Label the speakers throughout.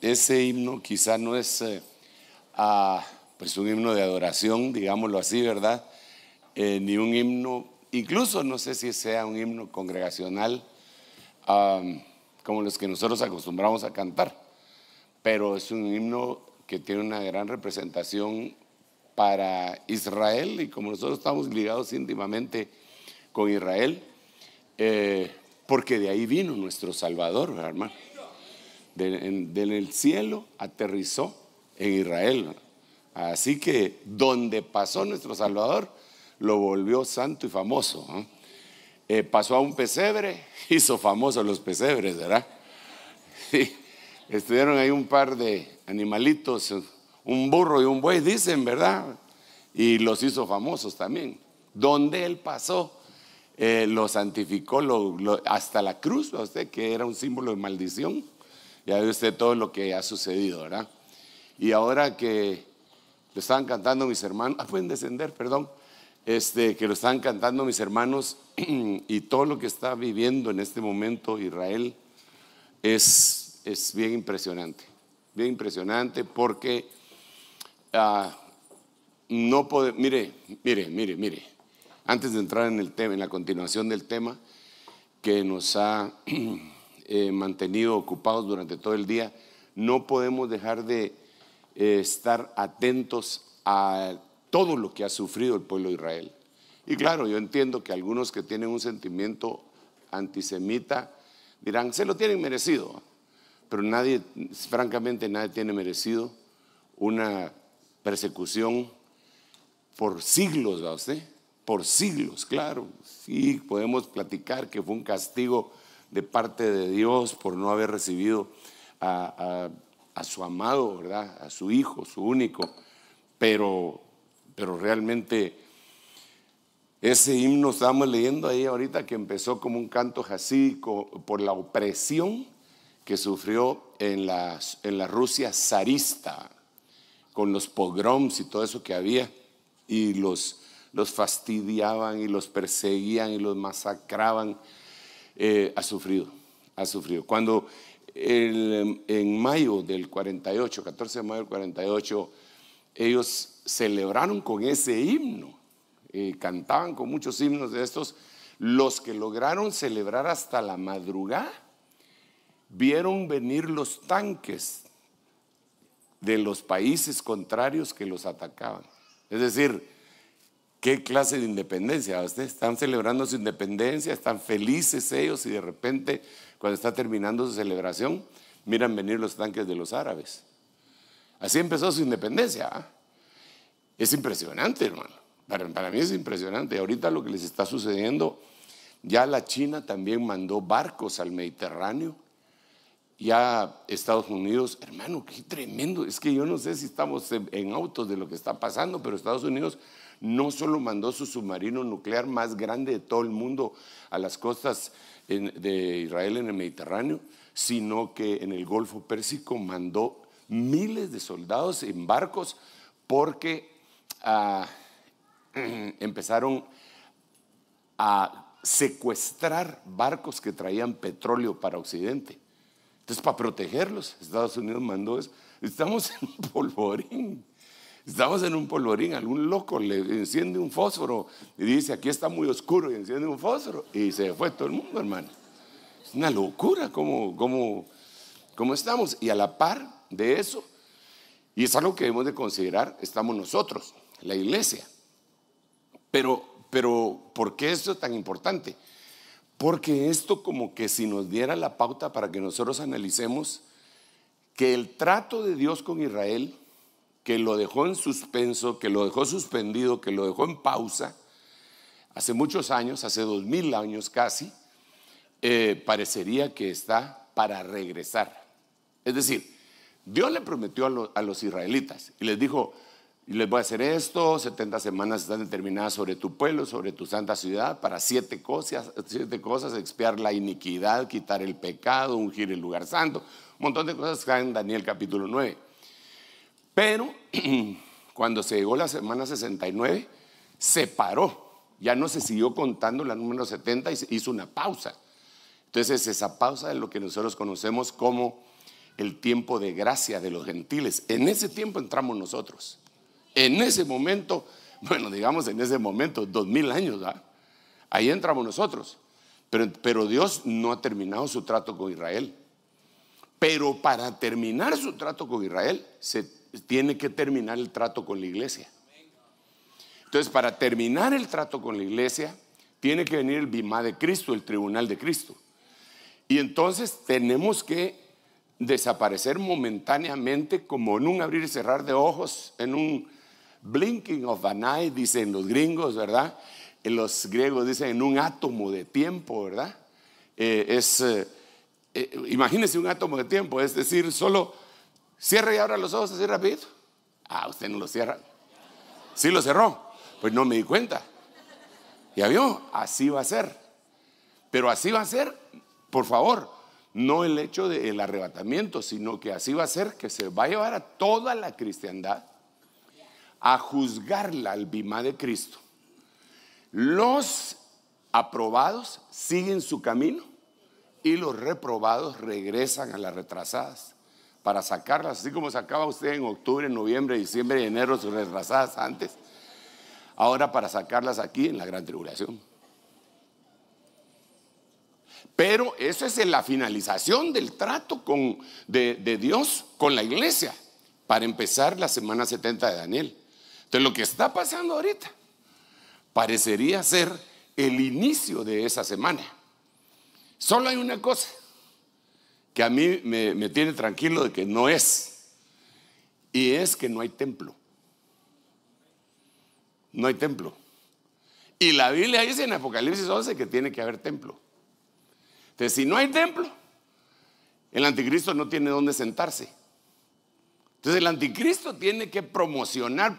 Speaker 1: Ese himno quizá no es eh, pues un himno de adoración, digámoslo así, ¿verdad? Eh, ni un himno, incluso no sé si sea un himno congregacional como los que nosotros acostumbramos a cantar, pero es un himno que tiene una gran representación para Israel y como nosotros estamos ligados íntimamente con Israel, eh, porque de ahí vino nuestro Salvador, hermano del, el cielo aterrizó en Israel. Así que donde pasó nuestro Salvador, lo volvió santo y famoso. Eh, pasó a un pesebre, hizo famosos los pesebres, ¿verdad? Estuvieron ahí un par de animalitos, un burro y un buey, dicen, ¿verdad? Y los hizo famosos también. Donde él pasó, eh, lo santificó hasta la cruz, usted que era un símbolo de maldición ya ve usted todo lo que ha sucedido, ¿verdad? Y ahora que lo están cantando mis hermanos, ah, pueden descender, perdón, este, que lo están cantando mis hermanos y todo lo que está viviendo en este momento Israel es, es bien impresionante, bien impresionante porque ah, no puede, mire, mire, mire, mire, antes de entrar en el tema, en la continuación del tema que nos ha Eh, mantenido ocupados durante todo el día, no podemos dejar de eh, estar atentos a todo lo que ha sufrido el pueblo de Israel. Y claro, yo entiendo que algunos que tienen un sentimiento antisemita dirán, se lo tienen merecido, pero nadie, francamente, nadie tiene merecido una persecución por siglos, ¿va usted? Por siglos, claro. Sí, podemos platicar que fue un castigo de parte de Dios por no haber recibido a, su amado, ¿verdad? A su hijo, su único. Pero, pero realmente ese himno estábamos leyendo ahí ahorita que empezó como un canto jacídico por la opresión que sufrió en la, en la Rusia zarista, con los pogroms y todo eso que había, y los, los fastidiaban y los perseguían y los masacraban. Eh, ha sufrido, ha sufrido. Cuando en mayo del 48, 14 de mayo del 48, ellos celebraron con ese himno, eh, cantaban con muchos himnos de estos, los que lograron celebrar hasta la madrugada, vieron venir los tanques de los países contrarios que los atacaban. Es decir, ¿Qué clase de independencia? están celebrando su independencia, están felices ellos y de repente cuando está terminando su celebración, miran venir los tanques de los árabes. Así empezó su independencia. ¿ah? Es impresionante, hermano. Para, mí es impresionante. Ahorita lo que les está sucediendo, ya la China también mandó barcos al Mediterráneo. Ya Estados Unidos, hermano, qué tremendo. Es que yo no sé si estamos en autos de lo que está pasando, pero Estados Unidos no solo mandó su submarino nuclear más grande de todo el mundo a las costas de Israel en el Mediterráneo, sino que en el Golfo Pérsico mandó miles de soldados en barcos porque ah, empezaron a secuestrar barcos que traían petróleo para Occidente. Entonces, para protegerlos, Estados Unidos mandó eso. Estamos en polvorín. Estamos en un polvorín, algún loco le enciende un fósforo y dice, aquí está muy oscuro y enciende un fósforo y se fue todo el mundo, hermano. Es una locura como, estamos. Y a la par de eso, y es algo que debemos de considerar, estamos nosotros, la iglesia. Pero, pero, ¿por qué esto es tan importante? Porque esto como que si nos diera la pauta para que nosotros analicemos que el trato de Dios con Israel, que lo dejó en suspenso, que lo dejó suspendido, que lo dejó en pausa, hace muchos años, hace dos mil años casi, eh, parecería que está para regresar. Es decir, Dios le prometió a, los israelitas y les dijo, les voy a hacer esto, 70 semanas están determinadas sobre tu pueblo, sobre tu santa ciudad, para siete cosas, siete cosas, expiar la iniquidad, quitar el pecado, ungir el lugar santo, un montón de cosas que en Daniel capítulo 9. Pero cuando se llegó la semana 69, se paró. Ya no se siguió contando la número 70 y se hizo una pausa. Entonces esa pausa es lo que nosotros conocemos como el tiempo de gracia de los gentiles. En ese tiempo entramos nosotros. En ese momento, bueno, digamos en ese momento, dos mil años, ¿verdad? ahí entramos nosotros. Pero, pero Dios no ha terminado su trato con Israel. Pero para terminar su trato con Israel, se tiene que terminar el trato con la iglesia. Entonces, para terminar el trato con la iglesia, tiene que venir el Bimá de Cristo, el tribunal de Cristo. Y entonces tenemos que desaparecer momentáneamente, como en un abrir y cerrar de ojos, en un blinking of an eye, dicen los gringos, ¿verdad? Los griegos dicen en un átomo de tiempo, ¿verdad? Eh, es, eh, eh, imagínense un átomo de tiempo, es decir, solo Cierra y abra los ojos así rápido. Ah, usted no lo cierra. Sí lo cerró. Pues no me di cuenta. Ya vio, así va a ser. Pero así va a ser, por favor, no el hecho del arrebatamiento, sino que así va a ser que se va a llevar a toda la cristiandad a juzgar la albima de Cristo. Los aprobados siguen su camino y los reprobados regresan a las retrasadas para sacarlas, así como sacaba usted en octubre, noviembre, diciembre y enero sus retrasadas antes, ahora para sacarlas aquí en la gran tribulación. Pero eso es la finalización del trato con, de, de Dios con la iglesia, para empezar la semana 70 de Daniel. Entonces lo que está pasando ahorita parecería ser el inicio de esa semana. Solo hay una cosa, que a mí me, tiene tranquilo de que no es. Y es que no hay templo. No hay templo. Y la Biblia dice en Apocalipsis 11 que tiene que haber templo. Entonces, si no hay templo, el anticristo no tiene dónde sentarse. Entonces el anticristo tiene que promocionar,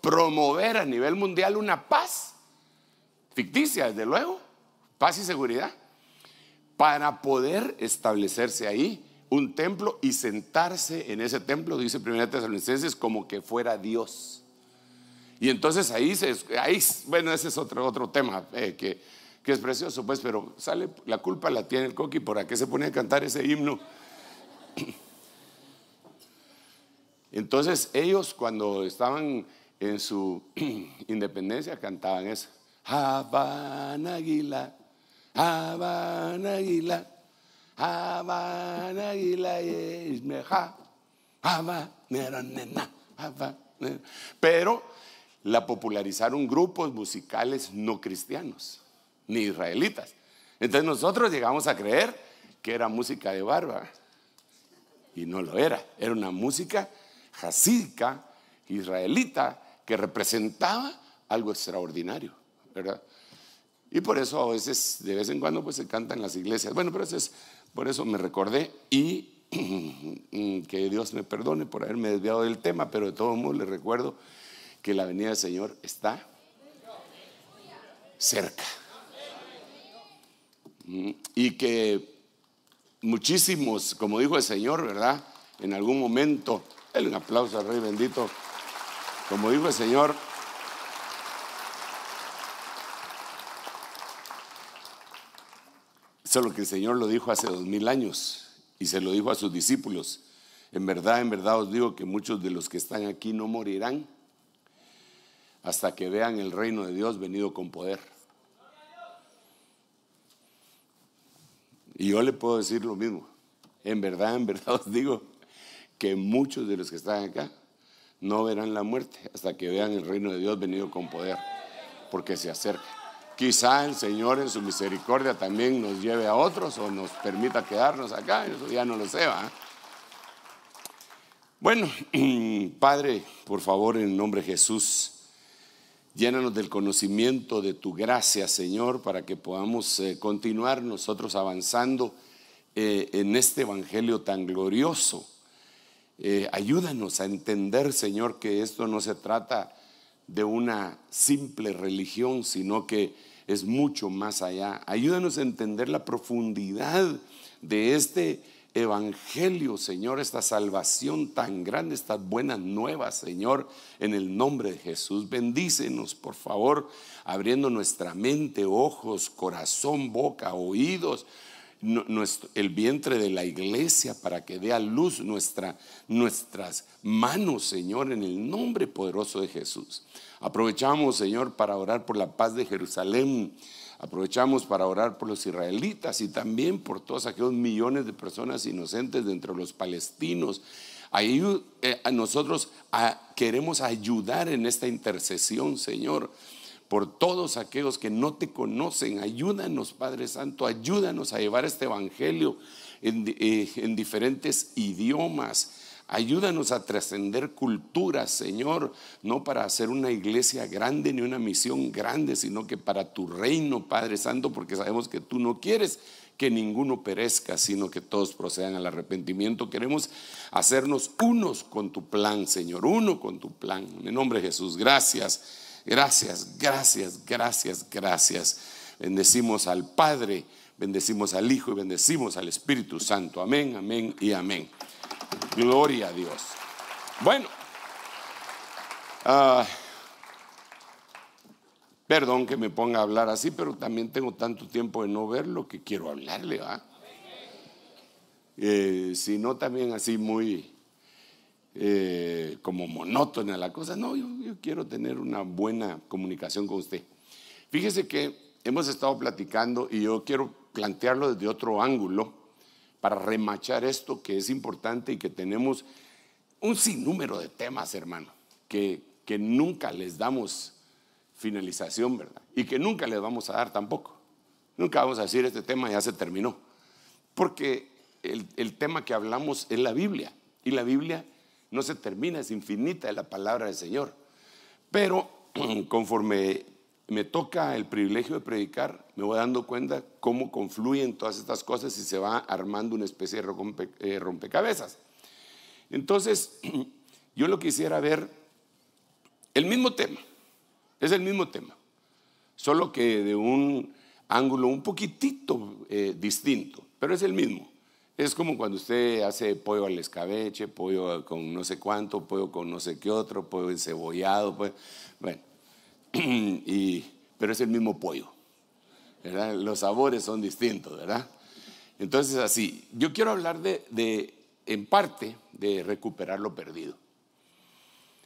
Speaker 1: promover a nivel mundial una paz ficticia, desde luego, paz y seguridad, para poder establecerse ahí un templo y sentarse en ese templo, dice 1 Tesalonicenses, como que fuera Dios. Y entonces ahí, ahí bueno, ese es otro, otro tema eh, que, es precioso, pues, pero sale, la culpa la tiene el coqui, ¿por qué se pone a cantar ese himno? Entonces ellos cuando estaban en su independencia cantaban eso, Habana pero la popularizaron grupos musicales no cristianos, ni israelitas. Entonces nosotros llegamos a creer que era música de barba. Y no lo era, era una música jasídica, israelita, que representaba algo extraordinario, ¿verdad? Y por eso a veces, de vez en cuando, pues se cantan las iglesias. Bueno, pero eso es, por eso me recordé y que Dios me perdone por haberme desviado del tema, pero de todos modos le recuerdo que la venida del Señor está cerca. Mm, y que muchísimos, como dijo el Señor, ¿verdad? En algún momento, el un aplauso al Rey bendito. Como dijo el Señor, Eso es lo que el Señor lo dijo hace dos mil años y se lo dijo a sus discípulos. En verdad, en verdad os digo que muchos de los que están aquí no morirán hasta que vean el reino de Dios venido con poder. Y yo le puedo decir lo mismo. En verdad, en verdad os digo que muchos de los que están acá no verán la muerte hasta que vean el reino de Dios venido con poder, porque se acerca. Quizá el Señor en su misericordia también nos lleve a otros o nos permita quedarnos acá, eso ya no lo sé, ¿va? Bueno, Padre, por favor, en el nombre de Jesús, llénanos del conocimiento de tu gracia, Señor, para que podamos eh, continuar nosotros avanzando eh, en este Evangelio tan glorioso. Eh, ayúdanos a entender, Señor, que esto no se trata de una simple religión, sino que es mucho más allá. Ayúdanos a entender la profundidad de este evangelio, Señor, esta salvación tan grande, estas buenas nuevas, Señor, en el nombre de Jesús. Bendícenos, por favor, abriendo nuestra mente, ojos, corazón, boca, oídos, el vientre de la iglesia para que dé a luz nuestras manos, Señor, en el nombre poderoso de Jesús. Aprovechamos, Señor, para orar por la paz de Jerusalén. Aprovechamos para orar por los israelitas y también por todos aquellos millones de personas inocentes dentro de los palestinos. Eh, nosotros queremos ayudar en esta intercesión, Señor, por todos aquellos que no te conocen. Ayúdanos, Padre Santo, ayúdanos a llevar este Evangelio en eh, diferentes idiomas Ayúdanos a trascender culturas, Señor, no para hacer una iglesia grande ni una misión grande, sino que para tu reino, Padre Santo, porque sabemos que tú no quieres que ninguno perezca, sino que todos procedan al arrepentimiento. Queremos hacernos unos con tu plan, Señor, uno con tu plan. En el nombre de Jesús, gracias, gracias, gracias, gracias, gracias. Bendecimos al Padre, bendecimos al Hijo y bendecimos al Espíritu Santo. Amén, amén y amén. Gloria a Dios. Bueno, ah, perdón que me ponga a hablar así, pero también tengo tanto tiempo de no verlo que quiero hablarle, ¿va? Eh, sino también así muy eh, como monótona la cosa. No, yo quiero tener una buena comunicación con usted. Fíjese que hemos estado platicando y yo quiero plantearlo desde otro ángulo para remachar esto que es importante y que tenemos un sinnúmero de temas, hermano, que, que nunca les damos finalización, ¿verdad? Y que nunca les vamos a dar tampoco. Nunca vamos a decir este tema ya se terminó. Porque el, el, tema que hablamos es la Biblia. Y la Biblia no se termina, es infinita es la palabra del Señor. Pero conforme me toca el privilegio de predicar, me voy dando cuenta cómo confluyen todas estas cosas y se va armando una especie de eh, rompecabezas. Entonces, yo lo quisiera ver, el mismo tema, es el mismo tema, solo que de un ángulo un poquitito eh, distinto, pero es el mismo. Es como cuando usted hace pollo al escabeche, pollo con no sé cuánto, pollo con no sé qué otro, pollo encebollado. pues. Bueno, y, pero es el mismo pollo. Los sabores son distintos, ¿verdad? Entonces, así, yo quiero hablar de, en parte, de recuperar lo perdido.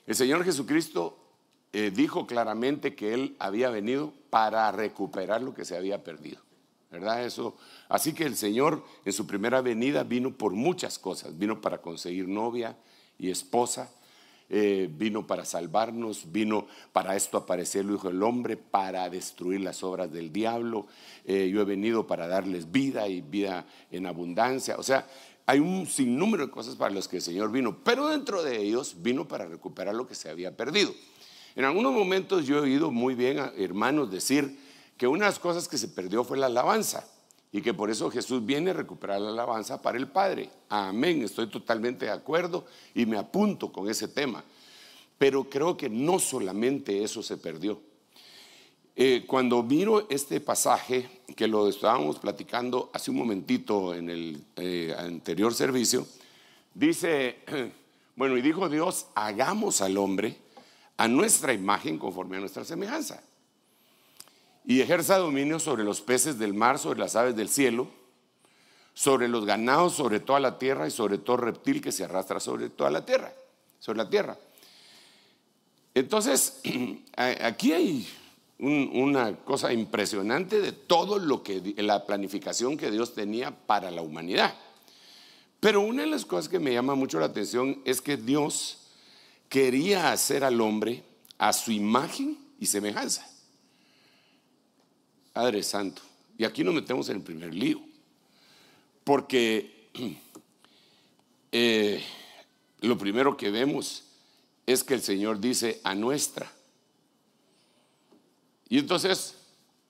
Speaker 1: El Señor Jesucristo eh, dijo claramente que Él había venido para recuperar lo que se había perdido, ¿verdad? Eso. Así que el Señor en su primera venida vino por muchas cosas, vino para conseguir novia y esposa, eh, vino para salvarnos, vino para esto aparecer el Hijo del Hombre, para destruir las obras del diablo, eh, yo he venido para darles vida y vida en abundancia. O sea, hay un sinnúmero de cosas para las que el Señor vino, pero dentro de ellos vino para recuperar lo que se había perdido. En algunos momentos yo he oído muy bien a hermanos decir que una de las cosas que se perdió fue la alabanza y que por eso Jesús viene a recuperar la alabanza para el Padre. Amén, estoy totalmente de acuerdo y me apunto con ese tema. Pero creo que no solamente eso se perdió. Eh, cuando miro este pasaje, que lo estábamos platicando hace un momentito en el eh, anterior servicio, dice, bueno, y dijo Dios, hagamos al hombre a nuestra imagen conforme a nuestra semejanza y ejerza dominio sobre los peces del mar, sobre las aves del cielo, sobre los ganados, sobre toda la tierra y sobre todo reptil que se arrastra sobre toda la tierra, sobre la tierra. Entonces, aquí hay una cosa impresionante de todo lo que la planificación que Dios tenía para la humanidad. Pero una de las cosas que me llama mucho la atención es que Dios quería hacer al hombre a su imagen y semejanza. Padre Santo, y aquí nos metemos en el primer lío, porque eh, lo primero que vemos es que el Señor dice a nuestra. Y entonces,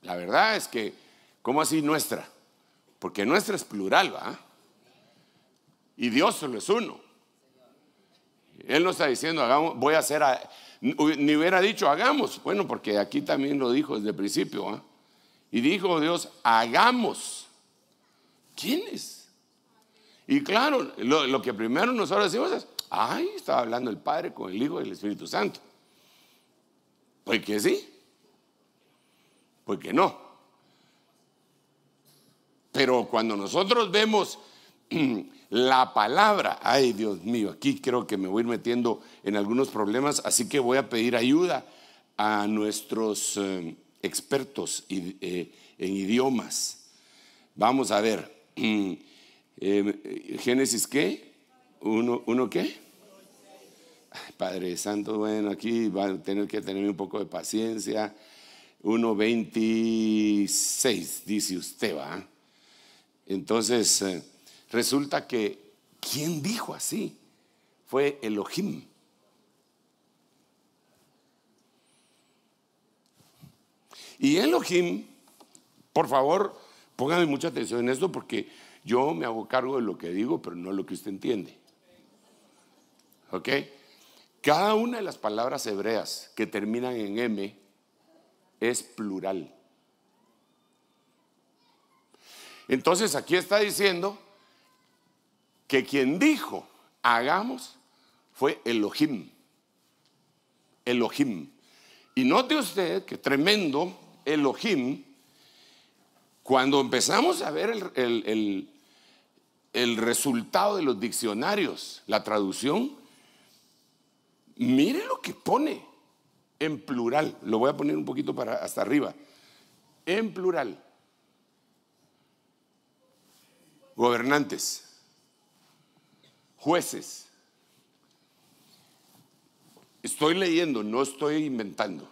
Speaker 1: la verdad es que, ¿cómo así nuestra? Porque nuestra es plural, ¿va? Y Dios solo es uno. Él no está diciendo, hagamos, voy a hacer, ni hubiera dicho, hagamos. Bueno, porque aquí también lo dijo desde el principio, ¿ah? Y dijo Dios, hagamos. ¿Quiénes? Y claro, lo, que primero nosotros decimos es, ay, estaba hablando el Padre con el Hijo y el Espíritu Santo. ¿por qué sí, ¿por qué no. Pero cuando nosotros vemos la palabra, ay Dios mío, aquí creo que me voy ir metiendo en algunos problemas, así que voy a pedir ayuda a nuestros eh, expertos eh, en idiomas. Vamos a ver. Em, eh, Génesis qué? ¿Uno, uno qué? Padre Santo, bueno, aquí va a tener que tener un poco de paciencia. 1.26, dice usted, va. Entonces, eh, resulta que, ¿quién dijo así? Fue Elohim. Y Elohim, por favor, póngame mucha atención en esto porque yo me hago cargo de lo que digo, pero no lo que usted entiende. ¿Ok? Cada una de las palabras hebreas que terminan en M es plural. Entonces aquí está diciendo que quien dijo hagamos fue Elohim. Elohim. Y note usted que tremendo Elohim, cuando empezamos a ver el, el resultado de los diccionarios, la traducción, mire lo que pone en plural. Lo voy a poner un poquito para hasta arriba. En plural. Gobernantes, jueces. Estoy leyendo, no estoy inventando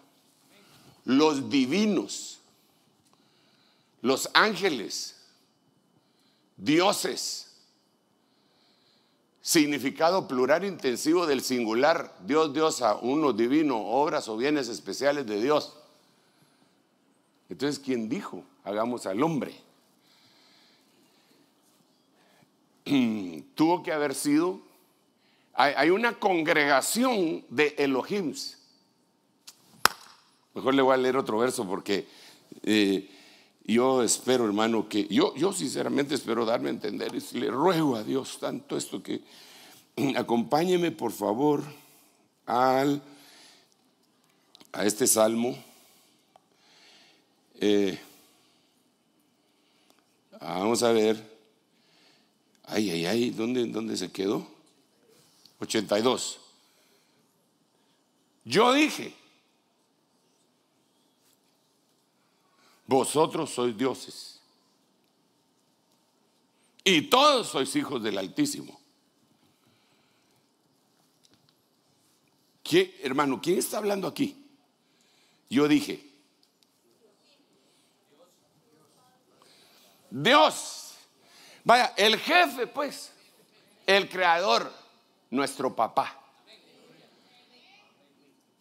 Speaker 1: los divinos, los ángeles, dioses. Significado plural intensivo del singular, Dios, diosa, uno divino, obras o bienes especiales de Dios. Entonces, ¿quién dijo? Hagamos al hombre. Tuvo que haber sido, hay, hay una congregación de Elohims Mejor le voy a leer otro verso porque eh, yo espero, hermano, que yo, yo sinceramente espero darme a entender y le ruego a Dios tanto esto que acompáñeme por favor al, a este salmo. Eh, ah, vamos a ver. Ay, ay, ay, ¿dónde, dónde se quedó? 82. Yo dije. vosotros sois dioses. Y todos sois hijos del Altísimo. ¿Qué, hermano, ¿quién está hablando aquí? Yo dije, Dios. Vaya, el jefe, pues, el creador, nuestro papá.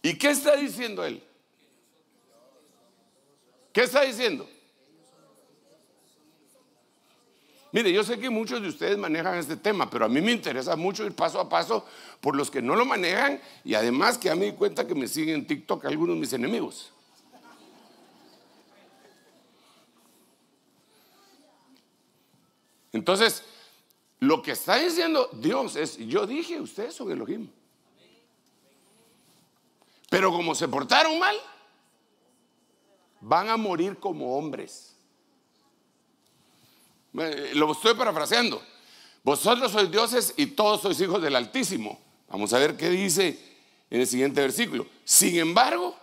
Speaker 1: ¿Y qué está diciendo él? ¿Qué está diciendo? Mire, yo sé que muchos de ustedes manejan este tema, pero a mí me interesa mucho ir paso a paso por los que no lo manejan y además que mí me di cuenta que me siguen en TikTok algunos de mis enemigos. Entonces, lo que está diciendo Dios es, yo dije, ustedes son Elohim. Pero como se portaron mal, van a morir como hombres. Lo estoy parafraseando. Vosotros sois dioses y todos sois hijos del Altísimo. Vamos a ver qué dice en el siguiente versículo. Sin embargo,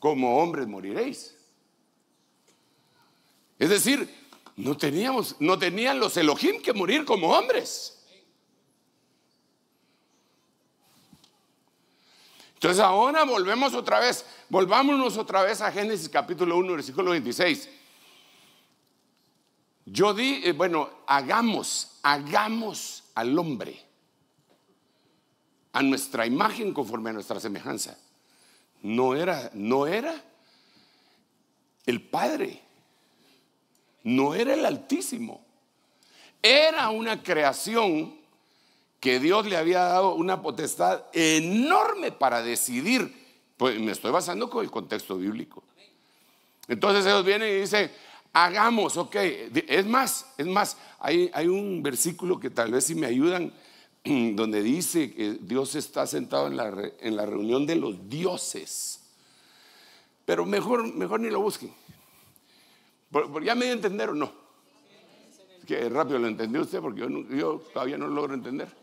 Speaker 1: como hombres moriréis. Es decir, no teníamos, no tenían los Elohim que morir como hombres. Entonces ahora volvemos otra vez, volvámonos otra vez a Génesis capítulo 1, versículo 26. Yo di, eh, bueno, hagamos, hagamos al hombre a nuestra imagen conforme a nuestra semejanza. No era, no era el Padre, no era el Altísimo, era una creación que Dios le había dado una potestad enorme para decidir. Pues me estoy basando con el contexto bíblico. Entonces ellos vienen y dicen, hagamos, ok. Es más, es más, hay, hay un versículo que tal vez si me ayudan, donde dice que Dios está sentado en la, en la reunión de los dioses. Pero mejor, mejor ni lo busquen. ya me dio a entender o no. Que rápido lo entendió usted porque yo, yo todavía no logro entender.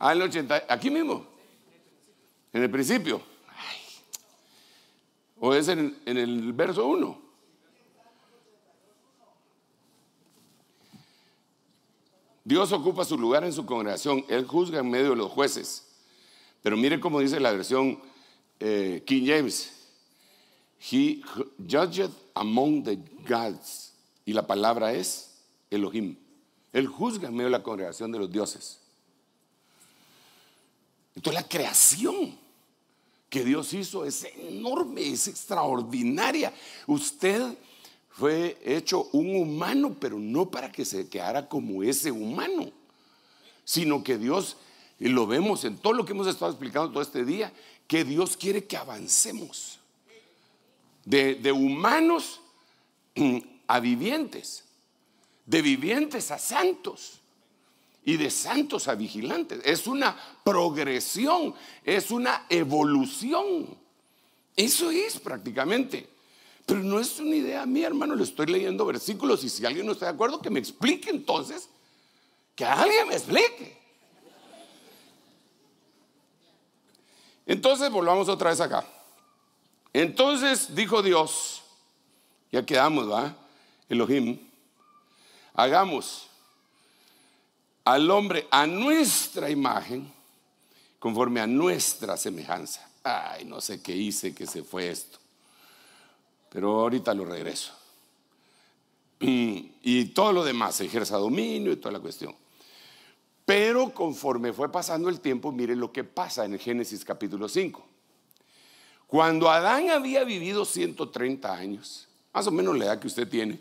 Speaker 1: Ah, en el 80, aquí mismo. En el principio. O es en, el verso 1. Dios ocupa su lugar en su congregación, Él juzga en medio de los jueces. Pero mire cómo dice la versión eh, King James. He judgeth among the gods. Y la palabra es Elohim. Él juzga en medio de la congregación de los dioses. Entonces la creación que Dios hizo es enorme, es extraordinaria. Usted fue hecho un humano, pero no para que se quedara como ese humano, sino que Dios, y lo vemos en todo lo que hemos estado explicando todo este día, que Dios quiere que avancemos de, de humanos mm, a vivientes, de vivientes a santos y de santos a vigilantes. Es una progresión, es una evolución. Eso es prácticamente. Pero no es una idea mía, hermano, le estoy leyendo versículos y si alguien no está de acuerdo, que me explique entonces, que alguien me explique. Entonces, volvamos otra vez acá. Entonces dijo Dios, ya quedamos, ¿va? Elohim, hagamos al hombre a nuestra imagen, conforme a nuestra semejanza. Ay, no sé qué hice, que se fue esto. Pero ahorita lo regreso. Y todo lo demás, ejerza dominio y toda la cuestión. Pero conforme fue pasando el tiempo, miren lo que pasa en el Génesis capítulo 5. Cuando Adán había vivido 130 años, más o menos la edad que usted tiene,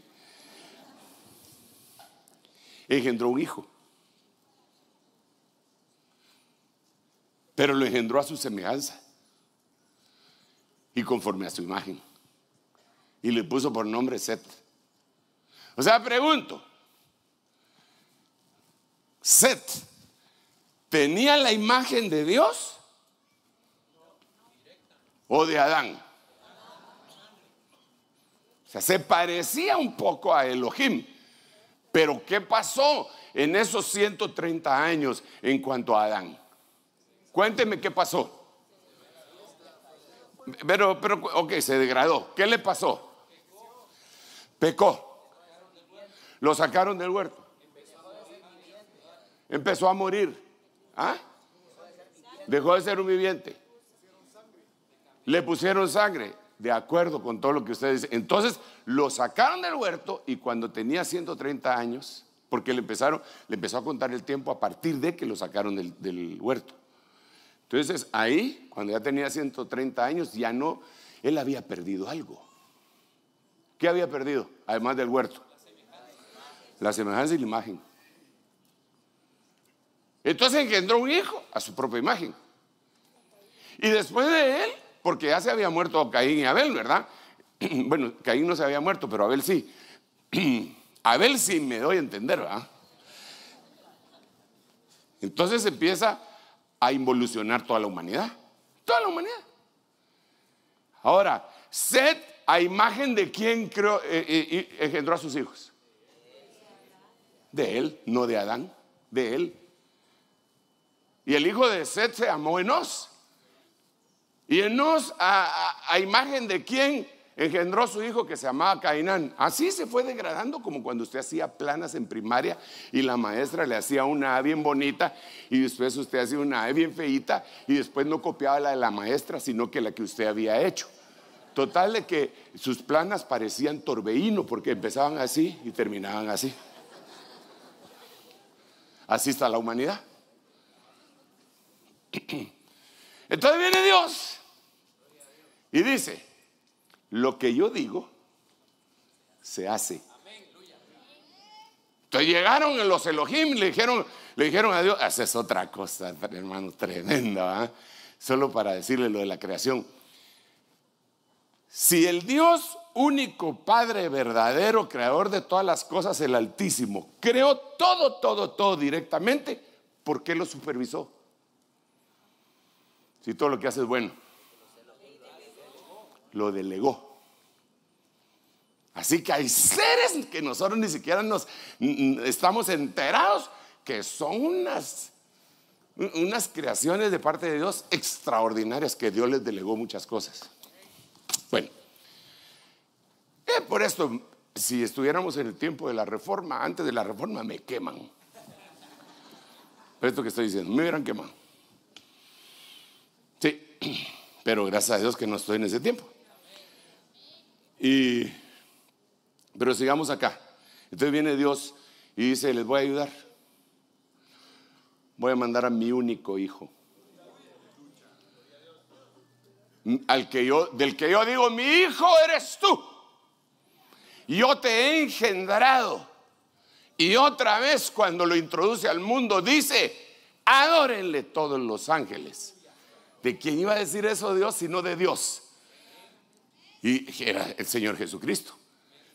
Speaker 1: engendró un hijo. pero lo engendró a su semejanza y conforme a su imagen. Y le puso por nombre Set. O sea, pregunto, Set tenía la imagen de Dios o de Adán. O sea, se parecía un poco a Elohim. Pero ¿qué pasó en esos 130 años en cuanto a Adán? Cuénteme qué pasó. Pero, pero, ok, se degradó. ¿Qué le pasó? Pecó. Lo sacaron del huerto. Empezó a morir. ¿Ah? Dejó de ser un viviente. Le pusieron sangre. De acuerdo con todo lo que ustedes dicen. Entonces lo sacaron del huerto y cuando tenía 130 años, porque le empezaron, le empezó a contar el tiempo a partir de que lo sacaron del huerto. Entonces ahí, cuando ya tenía 130 años, ya no, él había perdido algo. ¿Qué había perdido? Además del huerto. La semejanza y la imagen. Entonces engendró un hijo a su propia imagen. Y después de él, porque ya se había muerto Caín y Abel, ¿verdad? Bueno, Caín no se había muerto, pero Abel sí. Abel sí me doy a entender, ¿verdad? Entonces empieza a involucionar toda la humanidad. Toda la humanidad. Ahora, sed a imagen de quien creó, eh, eh, engendró a sus hijos. De él, no de Adán, de él. Y el hijo de Seth se llamó Enos. Y Enos, a, imagen de quién engendró su hijo que se llamaba Cainán. Así se fue degradando como cuando usted hacía planas en primaria y la maestra le hacía una A bien bonita y después usted hacía una A bien feita y después no copiaba la de la maestra, sino que la que usted había hecho. Total de que sus planas parecían torbellino porque empezaban así y terminaban así. Así está la humanidad. Entonces viene Dios y dice, lo que yo digo se hace. Entonces llegaron los Elohim, le dijeron, le dijeron a Dios, haces otra cosa, hermano, tremenda, solo para decirle lo de la creación. Si el Dios único, Padre verdadero, creador de todas las cosas, el Altísimo, creó todo, todo, todo directamente, ¿por qué lo supervisó? Si todo lo que hace es bueno lo delegó. Así que hay seres que nosotros ni siquiera nos estamos enterados que son unas, unas creaciones de parte de Dios extraordinarias que Dios les delegó muchas cosas. Bueno, eh, por esto, si estuviéramos en el tiempo de la reforma, antes de la reforma me queman. Por esto que estoy diciendo, me hubieran quemado. Sí, pero gracias a Dios que no estoy en ese tiempo. Y, pero sigamos acá. Entonces viene Dios y dice, les voy a ayudar. Voy a mandar a mi único hijo. Al que yo, del que yo digo, mi hijo eres tú. Yo te he engendrado. Y otra vez cuando lo introduce al mundo dice, adórenle todos los ángeles. ¿De quién iba a decir eso Dios sino de Dios? Y era el Señor Jesucristo.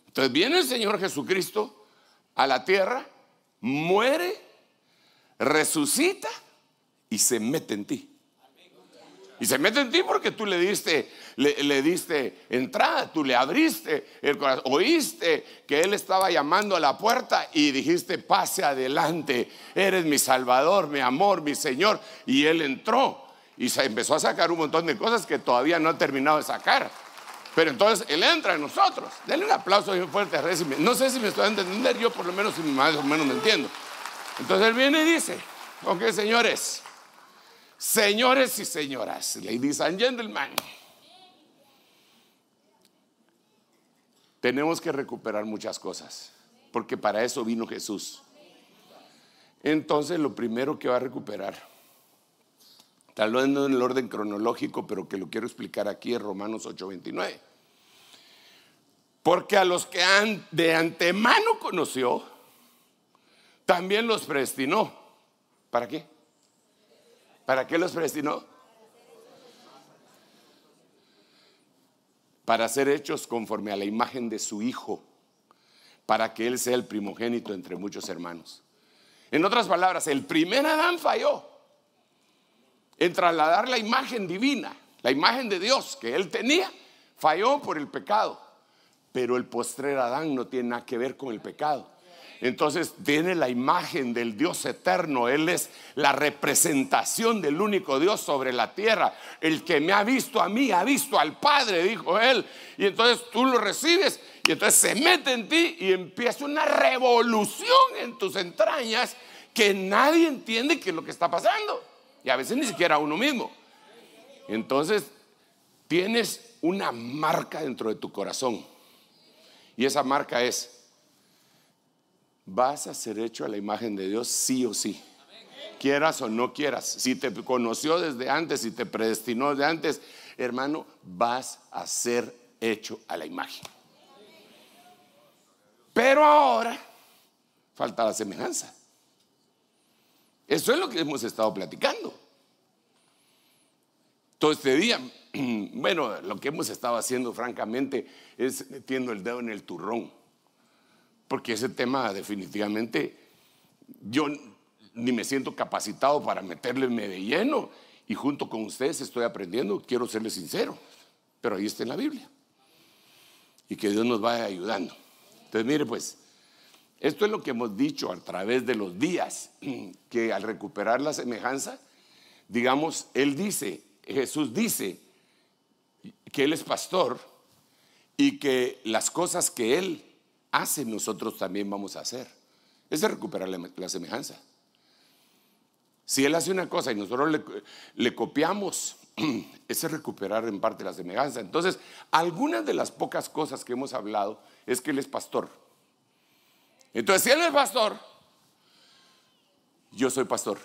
Speaker 1: Entonces viene el Señor Jesucristo a la tierra, muere, resucita y se mete en ti. Y se mete en ti porque tú le diste, le, le, diste entrada, tú le abriste el corazón, oíste que Él estaba llamando a la puerta y dijiste, pase adelante, eres mi Salvador, mi amor, mi Señor. Y Él entró y se empezó a sacar un montón de cosas que todavía no ha terminado de sacar. Pero entonces Él entra en nosotros. Denle un aplauso bien fuerte a No sé si me estoy entendiendo, yo por lo menos si más o menos me entiendo. Entonces Él viene y dice, ok señores, señores y señoras, ladies and gentlemen, tenemos que recuperar muchas cosas, porque para eso vino Jesús. Entonces lo primero que va a recuperar Tal vez no en el orden cronológico, pero que lo quiero explicar aquí en Romanos 8:29. Porque a los que de antemano conoció, también los predestinó. ¿Para qué? ¿Para qué los predestinó? Para ser hechos conforme a la imagen de su Hijo, para que Él sea el primogénito entre muchos hermanos. En otras palabras, el primer Adán falló en trasladar la imagen divina, la imagen de Dios que él tenía, falló por el pecado. Pero el postrer Adán no tiene nada que ver con el pecado. Entonces tiene la imagen del Dios eterno. Él es la representación del único Dios sobre la tierra. El que me ha visto a mí, ha visto al Padre, dijo él. Y entonces tú lo recibes y entonces se mete en ti y empieza una revolución en tus entrañas que nadie entiende qué es lo que está pasando y a veces ni siquiera uno mismo. Entonces, tienes una marca dentro de tu corazón. Y esa marca es, vas a ser hecho a la imagen de Dios sí o sí. Quieras o no quieras. Si te conoció desde antes, si te predestinó desde antes, hermano, vas a ser hecho a la imagen. Pero ahora falta la semejanza. Eso es lo que hemos estado platicando. Todo este día, bueno, lo que hemos estado haciendo francamente es metiendo el dedo en el turrón, porque ese tema definitivamente yo ni me siento capacitado para meterle de lleno y junto con ustedes estoy aprendiendo, quiero serles sincero, pero ahí está en la Biblia. Y que Dios nos vaya ayudando. Entonces, mire pues, esto es lo que hemos dicho a través de los días, que al recuperar la semejanza, digamos, Él dice, Jesús dice que Él es pastor y que las cosas que Él hace nosotros también vamos a hacer. Es recuperar la, semejanza. Si Él hace una cosa y nosotros le, le copiamos, es recuperar en parte la semejanza. Entonces, algunas de las pocas cosas que hemos hablado es que Él es pastor entonces, si él es pastor, yo soy pastor.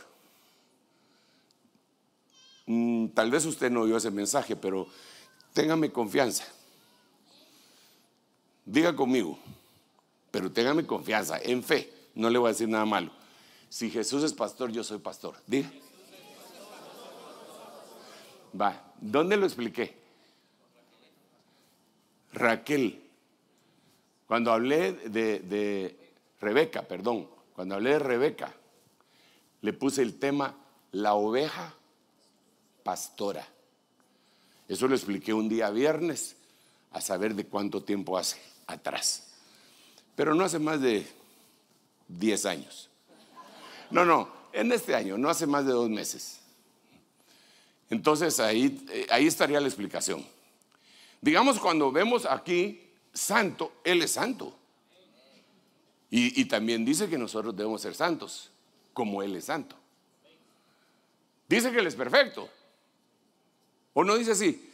Speaker 1: Mm, tal vez usted no vio ese mensaje, pero téngame confianza. Diga conmigo, pero téngame confianza, en fe, no le voy a decir nada malo. Si Jesús es pastor, yo soy pastor. Diga. Va, ¿dónde lo expliqué? Raquel. Cuando hablé de Rebeca, perdón, cuando hablé de Rebeca, le puse el tema la oveja pastora. Eso lo expliqué un día viernes, a saber de cuánto tiempo hace atrás. Pero no hace más de 10 años. No, no, en este año, no hace más de dos meses. Entonces ahí, eh, ahí estaría la explicación. Digamos, cuando vemos aquí santo, Él es santo. Y, también dice que nosotros debemos ser santos, como Él es santo. Dice que Él es perfecto. ¿O no dice así?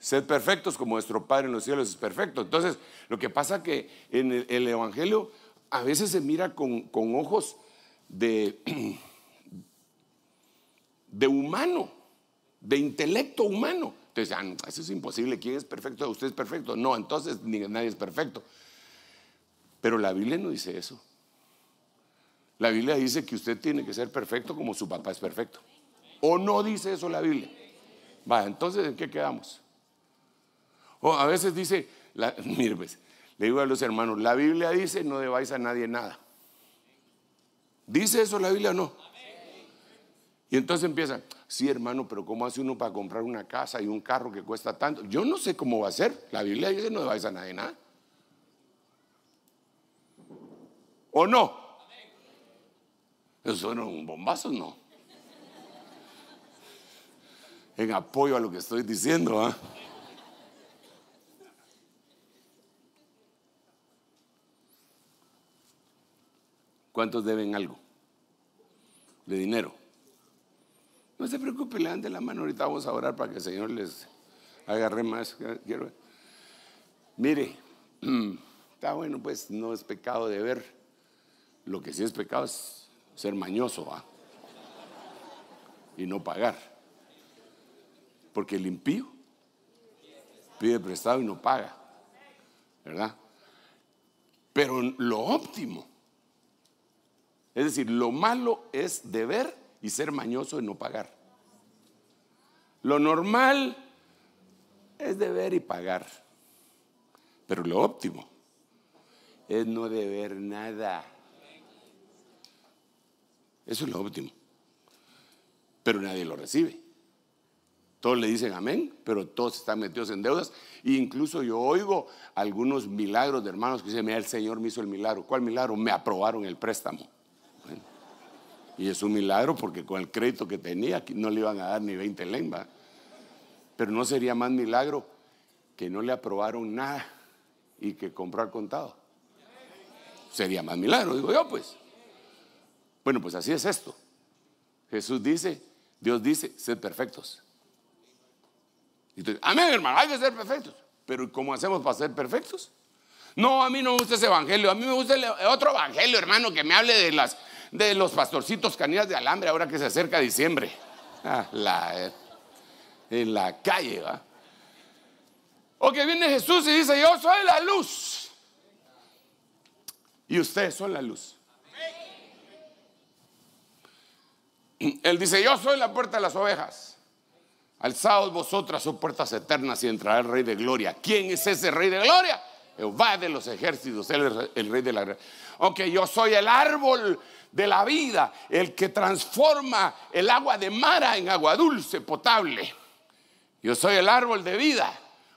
Speaker 1: Sed perfectos como nuestro Padre en los cielos es perfecto. Entonces, lo que pasa que en el, Evangelio a veces se mira con, ojos de, de humano, de intelecto humano. Entonces, ah, eso es imposible. ¿Quién es perfecto? Usted es perfecto. No, entonces ni, nadie es perfecto. Pero la Biblia no dice eso. La Biblia dice que usted tiene que ser perfecto como su papá es perfecto. ¿O no dice eso la Biblia? Va, entonces, ¿en qué quedamos? O a veces dice, la, mire, pues, le digo a los hermanos, la Biblia dice no debáis a nadie nada. ¿Dice eso la Biblia o no? Y entonces empieza, sí hermano, pero ¿cómo hace uno para comprar una casa y un carro que cuesta tanto? Yo no sé cómo va a ser. La Biblia dice no debáis a nadie nada. ¿O no? Eso era un bombazo, ¿no? En apoyo a lo que estoy diciendo. ¿eh? ¿Cuántos deben algo? De dinero. No se preocupe, levante la mano, ahorita vamos a orar para que el Señor les agarre más. ¿eh? Quiero... Mire, está bueno, pues no es pecado de ver lo que sí es pecado es ser mañoso y no pagar. Porque el impío pide prestado y no paga, ¿verdad? Pero lo óptimo, es decir, lo malo es deber y ser mañoso y no pagar. Lo normal es deber y pagar. Pero lo óptimo es no deber nada. Eso es lo óptimo. Pero nadie lo recibe. Todos le dicen amén, pero todos están metidos en deudas. E incluso yo oigo algunos milagros de hermanos que dicen, mira, el Señor me hizo el milagro. ¿Cuál milagro? Me aprobaron el préstamo. y es un milagro porque con el crédito que tenía no le iban a dar ni 20 lembas. Pero no sería más milagro que no le aprobaron nada y que comprar contado. Sería más milagro, digo yo pues. Bueno, pues así es esto. Jesús dice, Dios dice, sed perfectos. Y amén, hermano, hay que ser perfectos. Pero ¿cómo hacemos para ser perfectos? No, a mí no me gusta ese evangelio. A mí me gusta eh, otro evangelio, hermano, que me hable de, las, de los pastorcitos canillas de alambre ahora que se acerca diciembre. la, eh, en la calle, O que viene Jesús y dice, yo soy la luz. Y ustedes son la luz. Él dice, yo soy la puerta de las ovejas. Alzaos vosotras, Sus oh puertas eternas, y entrará el Rey de Gloria. ¿Quién es ese Rey de Gloria? Jehová de los ejércitos, él es el Rey de la Gloria. Ok, yo soy el árbol de la vida, el que transforma el agua de Mara en agua dulce, potable. Yo soy el árbol de vida.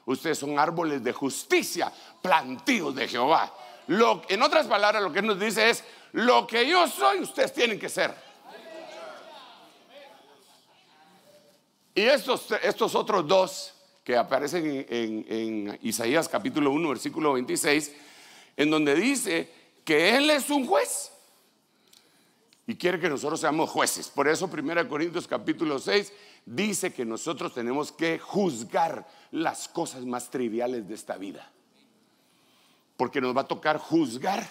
Speaker 1: Ustedes son árboles de justicia, plantíos de Jehová. Lo, en otras palabras, lo que nos dice es, lo que yo soy, ustedes tienen que ser. Y estos, otros dos que aparecen en, Isaías capítulo 1, versículo 26, en donde dice que Él es un juez y quiere que nosotros seamos jueces. Por eso 1 Corintios capítulo 6 dice que nosotros tenemos que juzgar las cosas más triviales de esta vida. Porque nos va a tocar juzgar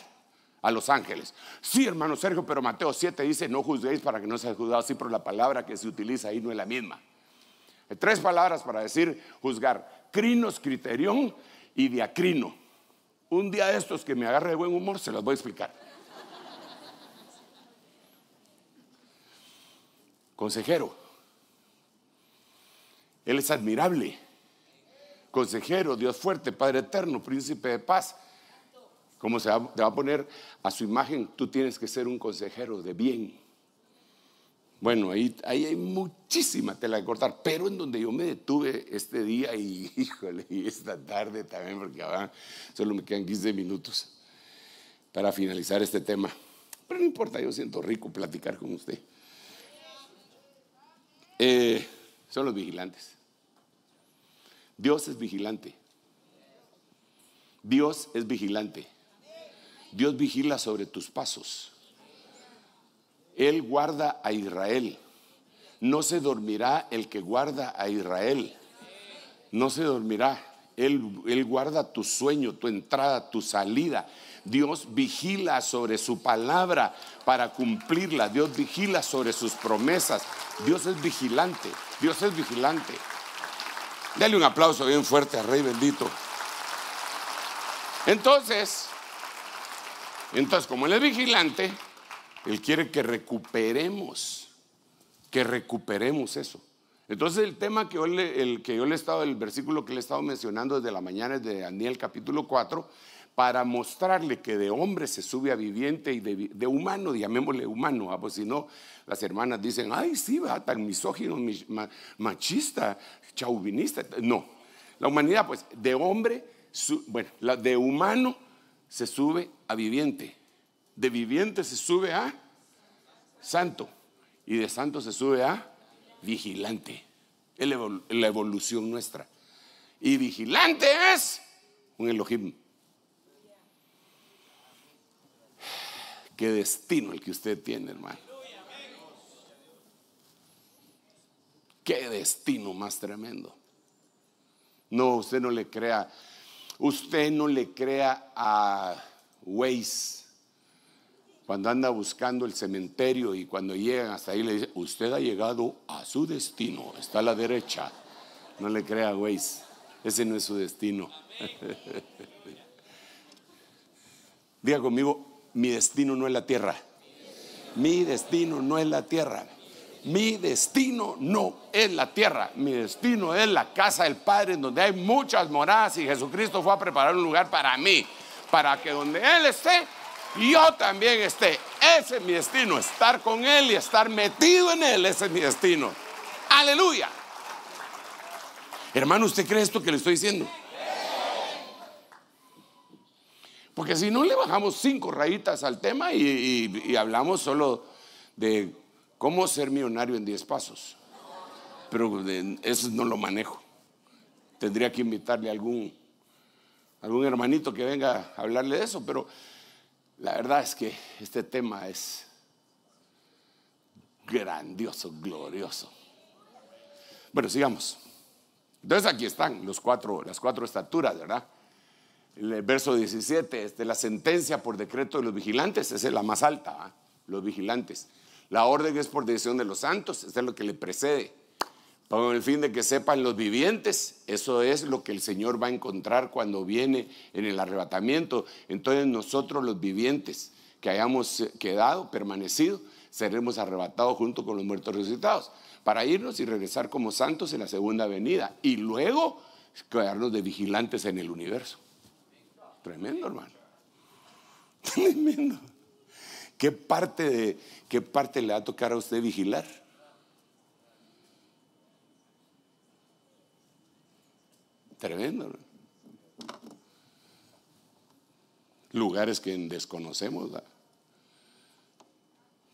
Speaker 1: a los ángeles. Sí, hermano Sergio, pero Mateo 7 dice, no juzguéis para que no sea juzgado Sí, pero la palabra que se utiliza ahí no es la misma. Tres palabras para decir juzgar. Crinos, criterión y diacrino. Un día de estos que me agarre de buen humor se los voy a explicar. Consejero, Él es admirable. Consejero, Dios fuerte, Padre eterno, príncipe de paz. ¿Cómo se te va a poner a su imagen, tú tienes que ser un consejero de bien. Bueno, ahí, hay muchísima tela que cortar, pero en donde yo me detuve este día y, híjole, y esta tarde también, porque ahora solo me quedan 15 minutos para finalizar este tema. Pero no importa, yo siento rico platicar con usted. Eh, son los vigilantes. Dios es vigilante. Dios es vigilante. Dios vigila sobre tus pasos. Él guarda a Israel. No se dormirá el que guarda a Israel. No se dormirá. Él, guarda tu sueño, tu entrada, tu salida. Dios vigila sobre su palabra para cumplirla. Dios vigila sobre sus promesas. Dios es vigilante. Dios es vigilante. Dale un aplauso bien fuerte al Rey bendito. Entonces, entonces como Él es vigilante, él quiere que recuperemos, que recuperemos eso. Entonces el tema que yo, le, el, que yo le he estado, el versículo que le he estado mencionando desde la mañana es de Daniel capítulo 4, para mostrarle que de hombre se sube a viviente y de, humano, llamémosle humano, ¿ah? pues si no, las hermanas dicen, ay, sí, va, tan misógino, machista, chauvinista. No, la humanidad, pues, de hombre, bueno, de humano se sube a viviente de viviente se sube a santo y de santo se sube a vigilante. Es la evolución nuestra. Y vigilante es un elogio Qué destino el que usted tiene, hermano. Qué destino más tremendo. No, usted no le crea, usted no le crea a Waze cuando anda buscando el cementerio y cuando llegan hasta ahí le dice, usted ha llegado a su destino, está a la derecha. No le crea, güey, ese no es su destino. Diga conmigo, mi destino no es la tierra. Mi destino no es la tierra. Mi destino no es la tierra. Mi destino es la casa del Padre, en donde hay muchas moradas y Jesucristo fue a preparar un lugar para mí, para que donde Él esté, yo también esté. Ese es mi destino, estar con Él y estar metido en Él, ese es mi destino. Aleluya. Hermano, ¿usted cree esto que le estoy diciendo? Porque si no le bajamos cinco rayitas al tema y, hablamos solo de cómo ser millonario en diez pasos. Pero eso no lo manejo. Tendría que invitarle a algún, algún hermanito que venga a hablarle de eso. Pero la verdad es que este tema es grandioso, glorioso. Bueno, sigamos. Entonces aquí están cuatro, las cuatro estaturas, ¿verdad? El verso 17, de este, la sentencia por decreto de los vigilantes, esa es la más alta, los vigilantes. La orden es por decisión de los santos, esa es lo que le precede con el fin de que sepan los vivientes. Eso es lo que el Señor va a encontrar cuando viene en el arrebatamiento. Entonces nosotros los vivientes que hayamos eh, quedado, permanecido, seremos arrebatados junto con los muertos resucitados para irnos y regresar como santos en la segunda venida y luego quedarnos de vigilantes en el universo. Tremendo, hermano.
Speaker 2: Tremendo.
Speaker 1: ¿Qué parte, de, ¿Qué parte le va a tocar a usted vigilar? Tremendo. Lugares que desconocemos.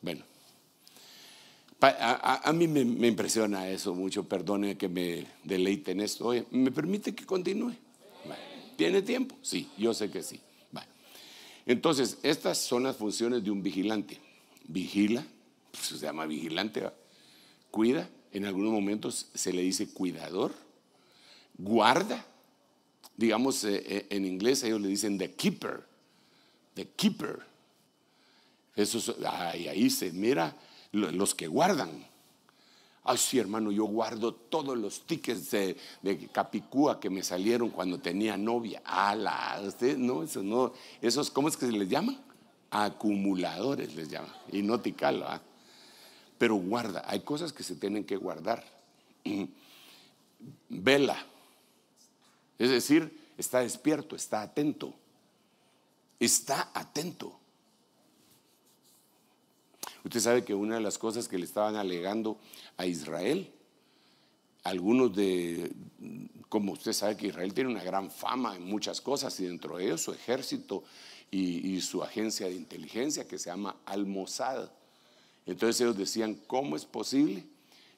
Speaker 1: Bueno, a, mí me, impresiona eso mucho. Perdone que me deleite en esto. ¿me permite que continúe? ¿Tiene tiempo? Sí, yo sé que sí. Vale. Entonces, estas son las funciones de un vigilante. Vigila, pues, se llama vigilante, cuida, en algunos momentos se le dice cuidador guarda. Digamos, eh, eh, en inglés ellos le dicen the keeper, the keeper. Eso ahí, se mira los que guardan. Ay, sí, hermano, yo guardo todos los tickets de, Capicúa que me salieron cuando tenía novia. Ala, no, eso no, esos, ¿cómo es que se les llama? Acumuladores les llaman, y no ticalo ¿ah? Pero guarda, hay cosas que se tienen que guardar. Vela, es decir, está despierto, está atento. Está atento. Usted sabe que una de las cosas que le estaban alegando a Israel, algunos de, como usted sabe que Israel tiene una gran fama en muchas cosas y dentro de ellos su ejército y, su agencia de inteligencia que se llama Mossad. Entonces ellos decían, ¿cómo es posible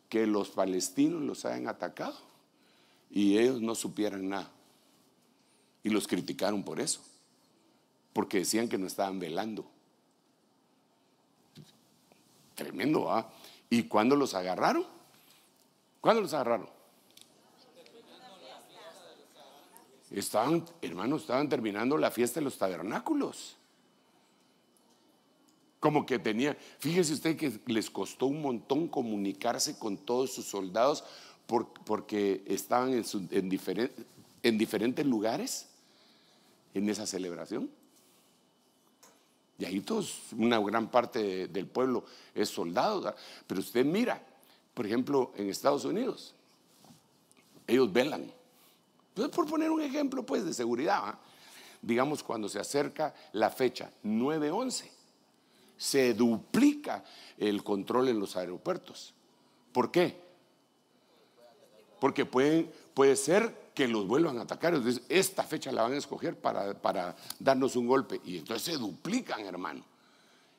Speaker 1: que los palestinos los hayan atacado? y ellos no supieran nada. Y los criticaron por eso, porque decían que no estaban velando. Tremendo, ¿ah? ¿Y cuando los agarraron? ¿Cuándo los agarraron? Estaban, hermanos, estaban terminando la fiesta de los tabernáculos. Como que tenía, fíjese usted que les costó un montón comunicarse con todos sus soldados porque estaban en, diferentes lugares en esa celebración. Y ahí todos, una gran parte del pueblo es soldado. Pero usted mira, por ejemplo, en Estados Unidos, ellos velan. Entonces, pues, por poner un ejemplo, pues, de seguridad, digamos, cuando se acerca la fecha 9-11, se duplica el control en los aeropuertos. ¿Por qué? porque pueden, puede ser que los vuelvan a atacar. Entonces, esta fecha la van a escoger para, darnos un golpe. Y entonces se duplican, hermano.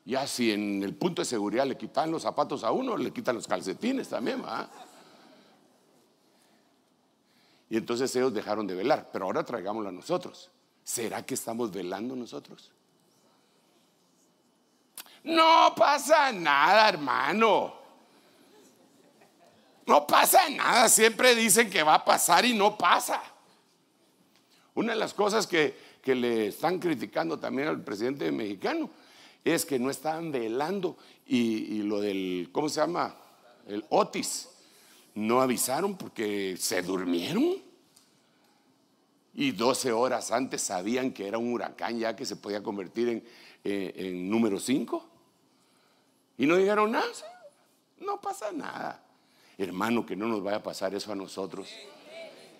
Speaker 1: Ya si en el punto de seguridad le quitan los zapatos a uno, le quitan los calcetines también, Y entonces ellos dejaron de velar, pero ahora traigámoslo a nosotros. ¿Será que estamos velando nosotros? No pasa nada, hermano. No pasa nada, siempre dicen que va a pasar y no pasa. Una de las cosas que, le están criticando también al presidente mexicano es que no estaban velando y, lo del, ¿cómo se llama? El Otis. No avisaron porque se durmieron. Y 12 horas antes sabían que era un huracán ya que se podía convertir en, eh, en número 5. Y no dijeron nada. No pasa nada hermano, que no nos vaya a pasar eso a nosotros.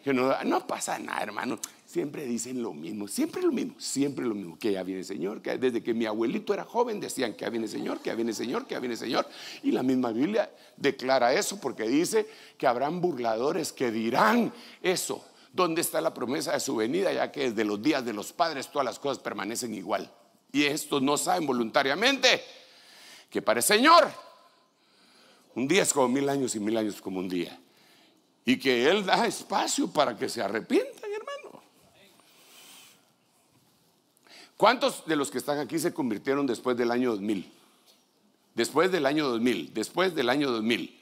Speaker 1: Que no, ah, no pasa nada, hermano. Siempre dicen lo mismo, siempre lo mismo, siempre lo mismo. Que ya viene el Señor, que desde que mi abuelito era joven decían que ya viene el Señor, que ya viene el Señor, que ya viene el Señor. Y la misma Biblia declara eso porque dice que habrán burladores que dirán eso. ¿Dónde está la promesa de su venida? Ya que desde los días de los padres todas las cosas permanecen igual. Y estos no saben voluntariamente que para el Señor un día es como mil años y mil años como un día. Y que Él da espacio para que se arrepientan, hermano. ¿Cuántos de los que están aquí se convirtieron después del año 2000? Después del año 2000, después del año 2000.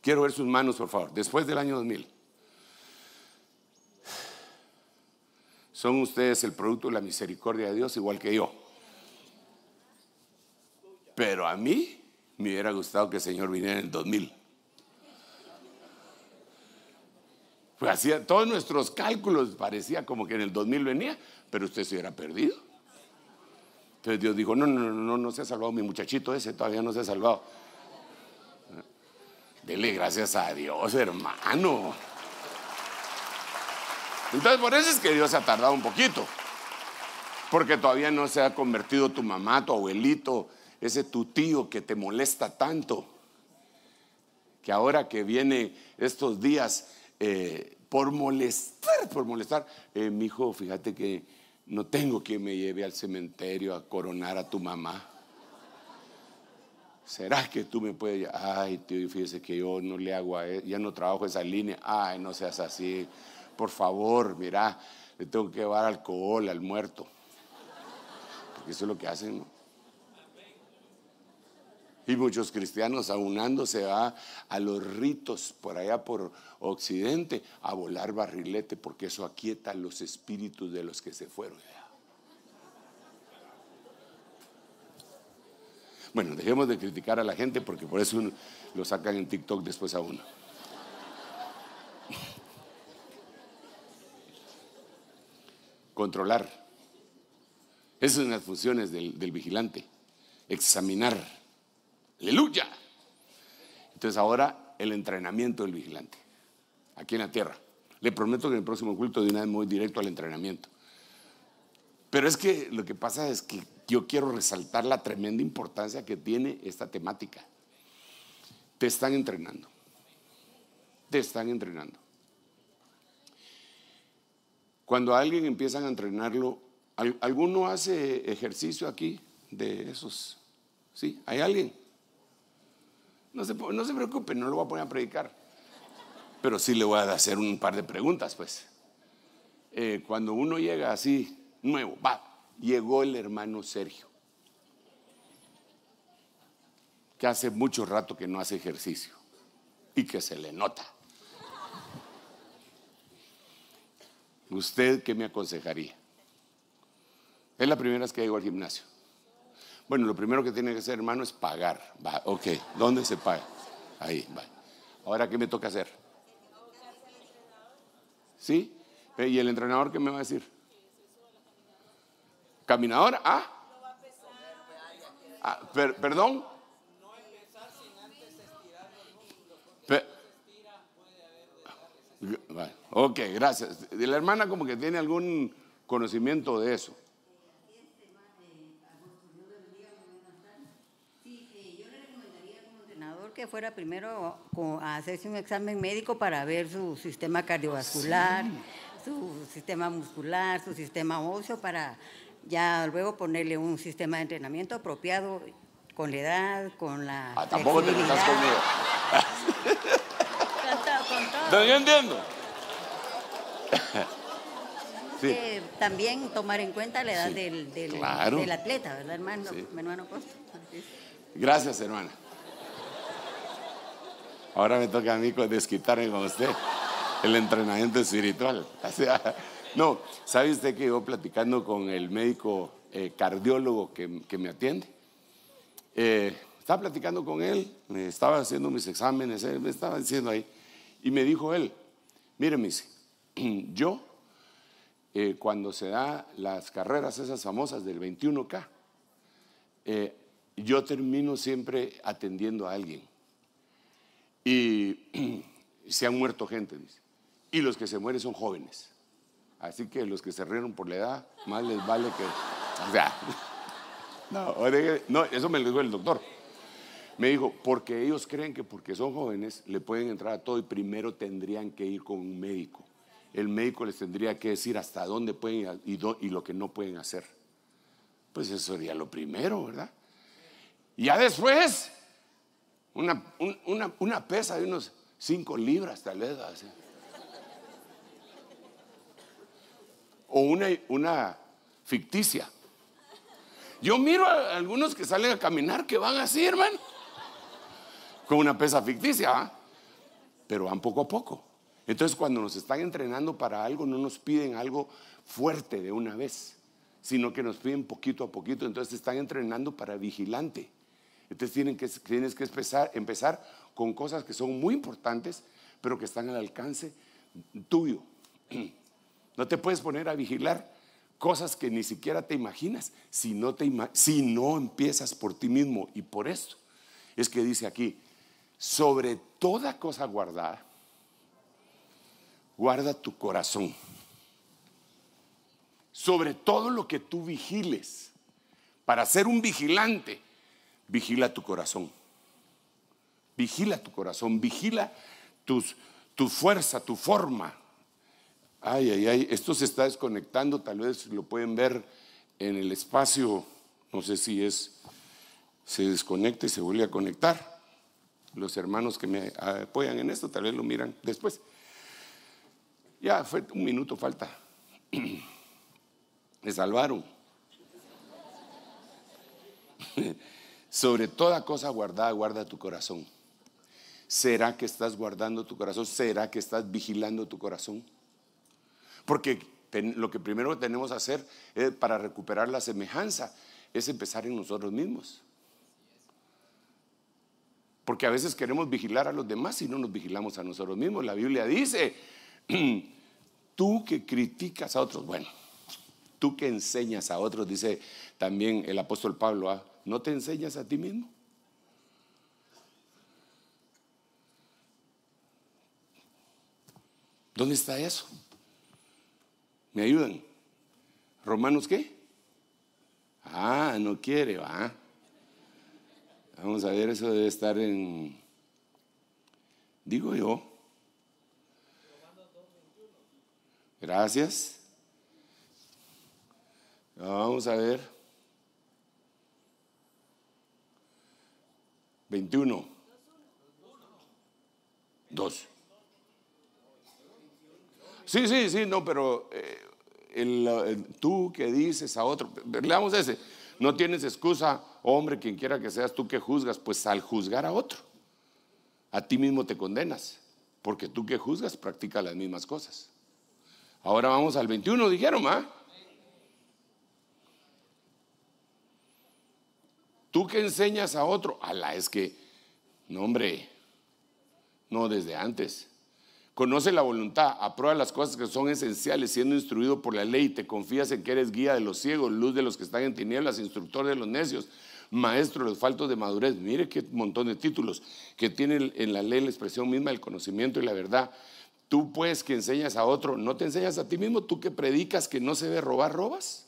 Speaker 1: Quiero ver sus manos, por favor. Después del año 2000. Son ustedes el producto de la misericordia de Dios, igual que yo. Pero a mí me hubiera gustado que el Señor viniera en el 2000. Pues hacía todos nuestros cálculos, parecía como que en el 2000 venía, pero usted se hubiera perdido. Entonces Dios dijo, no, no, no, no, no se ha salvado mi muchachito ese, todavía no se ha salvado. Dele gracias a Dios, hermano. Entonces por eso es que Dios se ha tardado un poquito, porque todavía no se ha convertido tu mamá, tu abuelito, ese tu tío que te molesta tanto, que ahora que viene estos días eh, por molestar, por molestar, eh, mi hijo, fíjate que no tengo que me lleve al cementerio a coronar a tu mamá. ¿Será que tú me puedes? Ay, tío, fíjese que yo no le hago a él, ya no trabajo esa línea. Ay, no seas así. Por favor, mira, le tengo que llevar alcohol al muerto. Porque eso es lo que hacen, ¿no? Y muchos cristianos aunándose a, a los ritos por allá por Occidente a volar barrilete porque eso aquieta los espíritus de los que se fueron. Bueno, dejemos de criticar a la gente porque por eso lo sacan en TikTok después a uno. Controlar. Esas son las funciones del vigilante. Examinar Aleluya. Entonces ahora el entrenamiento del vigilante, aquí en la tierra. Le prometo que en el próximo culto de una vez voy directo al entrenamiento. Pero es que lo que pasa es que yo quiero resaltar la tremenda importancia que tiene esta temática. Te están entrenando. Te están entrenando. Cuando a alguien empiezan a entrenarlo, ¿alguno hace ejercicio aquí de esos? ¿Sí? ¿Hay alguien? No se, preocupe, no lo voy a poner a predicar. Pero sí le voy a hacer un par de preguntas, pues. Eh, cuando uno llega así, nuevo, va, llegó el hermano Sergio, que hace mucho rato que no hace ejercicio y que se le nota. ¿Usted qué me aconsejaría? Es la primera vez que llego al gimnasio. Bueno, lo primero que tiene que hacer, hermano, es pagar. Va, ok, ¿dónde se paga? Ahí, va. Ahora, ¿qué me toca hacer? ¿Sí? Eh, ¿Y el entrenador qué me va a decir? ¿Caminador? Ah. ah per, perdón. Vale. ok, gracias. La hermana como que tiene algún conocimiento de eso.
Speaker 2: que fuera primero a hacerse un examen médico para ver su sistema cardiovascular, ah, su sistema muscular, su sistema óseo, para ya luego ponerle un sistema de entrenamiento apropiado con la edad, con la. Ah, tampoco te metas conmigo. con todo, entiendo. también tomar en cuenta la edad del, del, atleta, ¿verdad, hermano?
Speaker 1: Gracias, hermana. Ahora me toca a mí desquitarme con usted el entrenamiento espiritual. O sea, no, ¿sabe usted que yo platicando con el médico eh, cardiólogo que, me atiende? Eh, estaba platicando con él, me estaba haciendo mis exámenes, él eh, me estaba diciendo ahí, y me dijo él, mire, me dice, yo cuando se da las carreras esas famosas del 21K, yo termino siempre atendiendo a alguien y, se han muerto gente, dice. Y los que se mueren son jóvenes. Así que los que se rieron por la edad, más les vale que. O sea, no, eso me lo dijo el doctor. Me dijo, porque ellos creen que porque son jóvenes le pueden entrar a todo y primero tendrían que ir con un médico. El médico les tendría que decir hasta dónde pueden ir y, y lo que no pueden hacer. Pues eso sería lo primero, ¿verdad? Y Ya después una, una, una pesa de unos cinco libras tal vez. O una, una ficticia. Yo miro a algunos que salen a caminar que van así, hermano. Con una pesa ficticia, ¿ah? pero van poco a poco. Entonces cuando nos están entrenando para algo, no nos piden algo fuerte de una vez, sino que nos piden poquito a poquito. Entonces están entrenando para vigilante. Entonces tienes que empezar, empezar con cosas que son muy importantes, pero que están al alcance tuyo. No te puedes poner a vigilar cosas que ni siquiera te imaginas si no, te, si no empiezas por ti mismo. Y por esto es que dice aquí, sobre toda cosa guardada, guarda tu corazón. Sobre todo lo que tú vigiles. Para ser un vigilante vigila tu corazón. Vigila tu corazón, vigila tus, tu fuerza, tu forma. Ay, ay, ay, esto se está desconectando, tal vez lo pueden ver en el espacio, no sé si es, se desconecta y se vuelve a conectar. Los hermanos que me apoyan en esto, tal vez lo miran después. Ya, fue un minuto falta. Me salvaron. Sobre toda cosa guardada, guarda tu corazón. ¿Será que estás guardando tu corazón? ¿Será que estás vigilando tu corazón? Porque lo que primero tenemos que hacer para recuperar la semejanza es empezar en nosotros mismos. Porque a veces queremos vigilar a los demás y no nos vigilamos a nosotros mismos. La Biblia dice, tú que criticas a otros, bueno, tú que enseñas a otros, dice también el apóstol Pablo, a ¿ah? ¿No te enseñas a ti mismo? ¿Dónde está eso? ¿Me ayudan? ¿Romanos qué? Ah, no quiere, va. Vamos a ver, eso debe estar en, digo yo. Gracias. Vamos a ver. 21. 2. Sí, sí, sí, no, pero eh, tú que dices a otro, leamos ese, no tienes excusa, hombre, quien quiera que seas tú que juzgas, pues al juzgar a otro, a ti mismo te condenas, porque tú que juzgas practica las mismas cosas. Ahora vamos al 21, dijeron, ¿ah? ¿Tú que enseñas a otro? Alá, es que, no hombre, no desde antes. Conoce la voluntad, aprueba las cosas que son esenciales, siendo instruido por la ley, te confías en que eres guía de los ciegos, luz de los que están en tinieblas, instructor de los necios, maestro de los faltos de madurez. Mire qué montón de títulos que tiene en la ley la expresión misma del conocimiento y la verdad. Tú pues que enseñas a otro, no te enseñas a ti mismo, tú que predicas que no se debe robar, robas.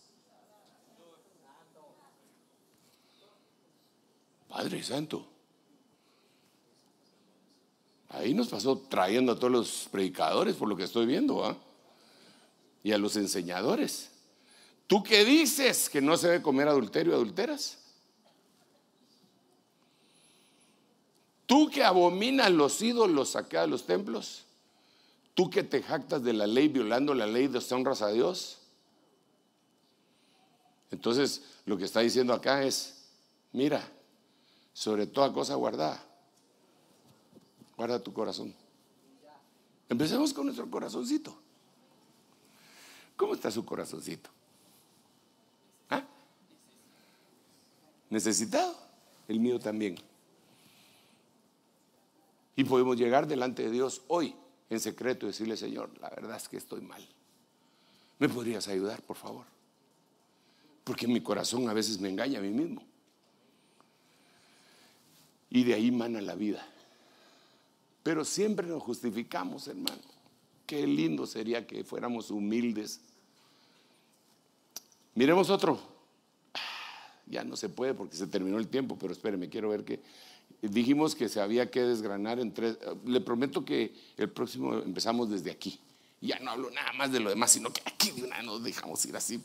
Speaker 1: Padre Santo. Ahí nos pasó trayendo a todos los predicadores, por lo que estoy viendo, ¿ah? y a los enseñadores. ¿Tú que dices que no se debe comer adulterio y adulteras? Tú que abominas los ídolos acá de los templos, tú que te jactas de la ley violando la ley, de honras a Dios. Entonces, lo que está diciendo acá es, mira, sobre toda cosa guardada. Guarda tu corazón. Empecemos con nuestro corazoncito. ¿Cómo está su corazoncito? ¿Ah? ¿Necesitado? El mío también. Y podemos llegar delante de Dios hoy en secreto y decirle, Señor, la verdad es que estoy mal. ¿Me podrías ayudar, por favor? Porque mi corazón a veces me engaña a mí mismo. Y de ahí mana la vida. Pero siempre nos justificamos, hermano. Qué lindo sería que fuéramos humildes. Miremos otro. Ah, ya no se puede porque se terminó el tiempo, pero espéreme, quiero ver que dijimos que se había que desgranar entre, tres. Ah, le prometo que el próximo empezamos desde aquí. Ya no hablo nada más de lo demás, sino que aquí de una nos dejamos ir así.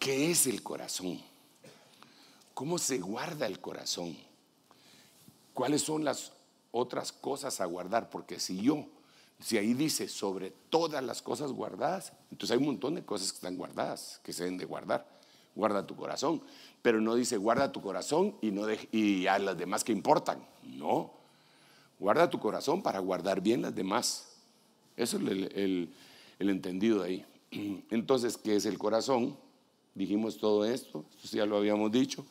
Speaker 1: ¿Qué es el corazón? ¿Cómo se guarda el corazón? ¿Cuáles son las otras cosas a guardar? Porque si yo, si ahí dice sobre todas las cosas guardadas, entonces hay un montón de cosas que están guardadas, que se deben de guardar. Guarda tu corazón. Pero no dice guarda tu corazón y, no y a las demás que importan. No. Guarda tu corazón para guardar bien las demás. Eso es el, entendido ahí. Entonces, ¿qué es el corazón? Dijimos todo esto, esto ya lo habíamos dicho.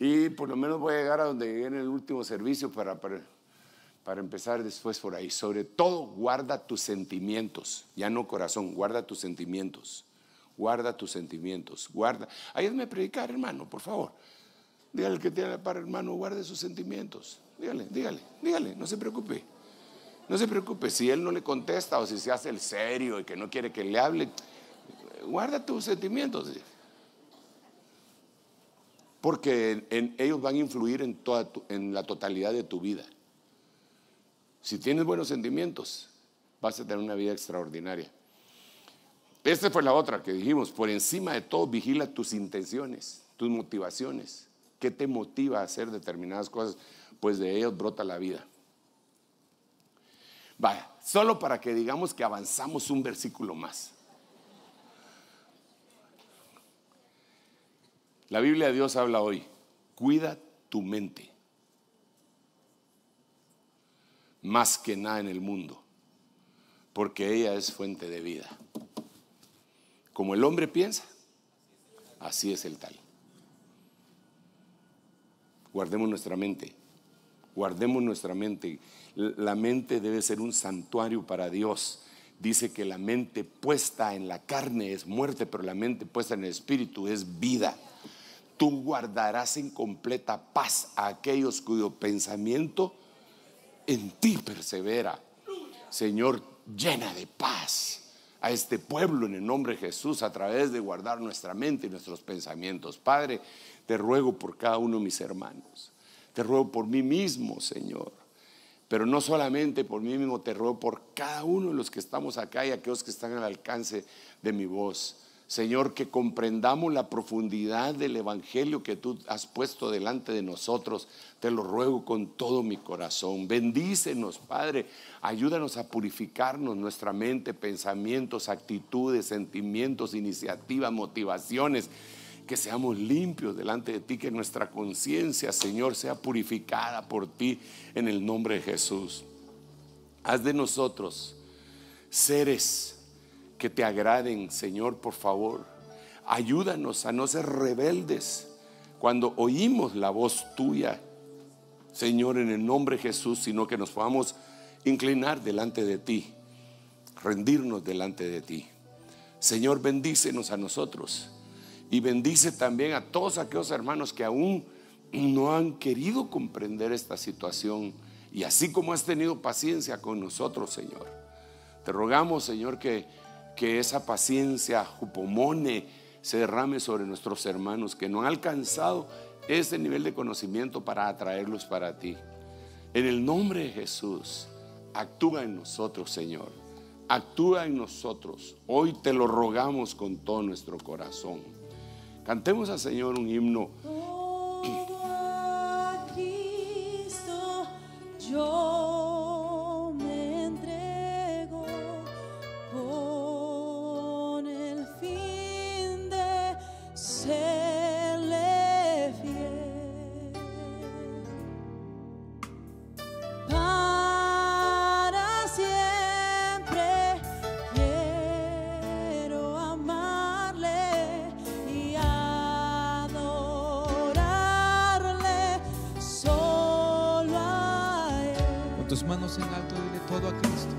Speaker 1: Y por lo menos voy a llegar a donde viene el último servicio para, para, empezar después por ahí. Sobre todo, guarda tus sentimientos. Ya no corazón, guarda tus sentimientos. Guarda tus sentimientos. Guarda. Ayúdame a predicar, hermano, por favor. Dígale que tiene para hermano, guarde sus sentimientos. Dígale, dígale, dígale, no se preocupe. No se preocupe, si él no le contesta o si se hace el serio y que no quiere que le hable, guarda tus sentimientos. Porque ellos van a influir en, en la totalidad de tu vida. Si tienes buenos sentimientos, vas a tener una vida extraordinaria. Esta fue la otra que dijimos, por encima de todo vigila tus intenciones, tus motivaciones. ¿Qué te motiva a hacer determinadas cosas? Pues de ellos brota la vida. Vaya, solo para que digamos que avanzamos un versículo más. La Biblia de Dios habla hoy, cuida tu mente, más que nada en el mundo, porque ella es fuente de vida. Como el hombre piensa, así es el tal. Guardemos nuestra mente, guardemos nuestra mente. La mente debe ser un santuario para Dios dice que la mente puesta en la carne es muerte, pero la mente puesta en el espíritu es vida tú guardarás en completa paz a aquellos cuyo pensamiento en ti persevera. Señor, llena de paz a este pueblo en el nombre de Jesús a través de guardar nuestra mente y nuestros pensamientos. Padre, te ruego por cada uno de mis hermanos. Te ruego por mí mismo, Señor. Pero no solamente por mí mismo, te ruego por cada uno de los que estamos acá y aquellos que están al alcance de mi voz. Señor, que comprendamos la profundidad del Evangelio que tú has puesto delante de nosotros. Te lo ruego con todo mi corazón. Bendícenos, Padre. Ayúdanos a purificarnos nuestra mente, pensamientos, actitudes, sentimientos, iniciativas, motivaciones que seamos limpios delante de ti, que nuestra conciencia, Señor, sea purificada por ti en el nombre de Jesús. Haz de nosotros seres que te agraden, Señor, por favor. Ayúdanos a no ser rebeldes cuando oímos la voz tuya, Señor, en el nombre de Jesús, sino que nos podamos inclinar delante de ti, rendirnos delante de ti. Señor, bendícenos a nosotros y bendice también a todos aquellos hermanos que aún no han querido comprender esta situación y así como has tenido paciencia con nosotros, Señor. Te rogamos, Señor, que que esa paciencia jupomone se derrame sobre nuestros hermanos que no han alcanzado ese nivel de conocimiento para atraerlos para ti. En el nombre de Jesús, actúa en nosotros, Señor. Actúa en nosotros. Hoy te lo rogamos con todo nuestro corazón. Cantemos al Señor un himno.
Speaker 2: Cristo, yo.
Speaker 1: Tus manos en alto, dile todo a Cristo.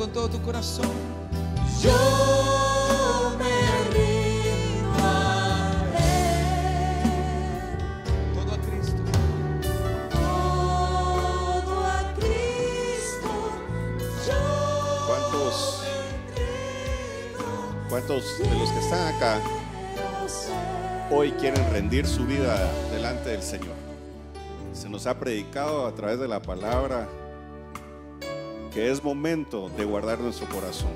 Speaker 1: con todo tu corazón.
Speaker 2: Yo. me a a a todo todo Cristo Cristo ¿Cuántos de los que están acá hoy quieren rendir su vida delante del Señor? Se nos ha predicado a través de la palabra que es momento de guardar nuestro corazón.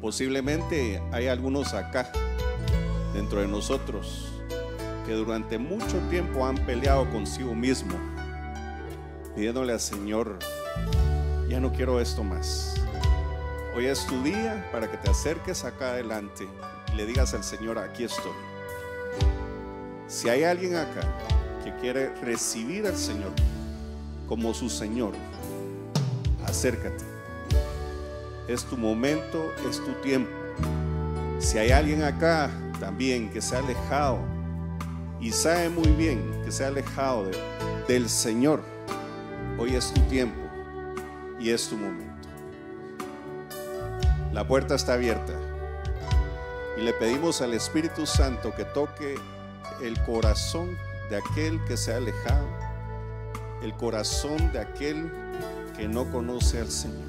Speaker 2: Posiblemente hay algunos acá, dentro de nosotros, que durante mucho tiempo han peleado consigo mismo, pidiéndole al Señor, ya no quiero esto más. Hoy es tu día para que te acerques acá adelante y le digas al Señor, aquí estoy. Si hay alguien acá que quiere recibir al Señor como su Señor, acércate. Es tu momento, es tu tiempo. Si hay alguien acá también que se ha alejado y sabe muy bien que se ha alejado del Señor, hoy es tu tiempo y es tu momento. La puerta está abierta y le pedimos al Espíritu Santo que toque el corazón de aquel que se ha alejado, el corazón de aquel que no conoce al Señor.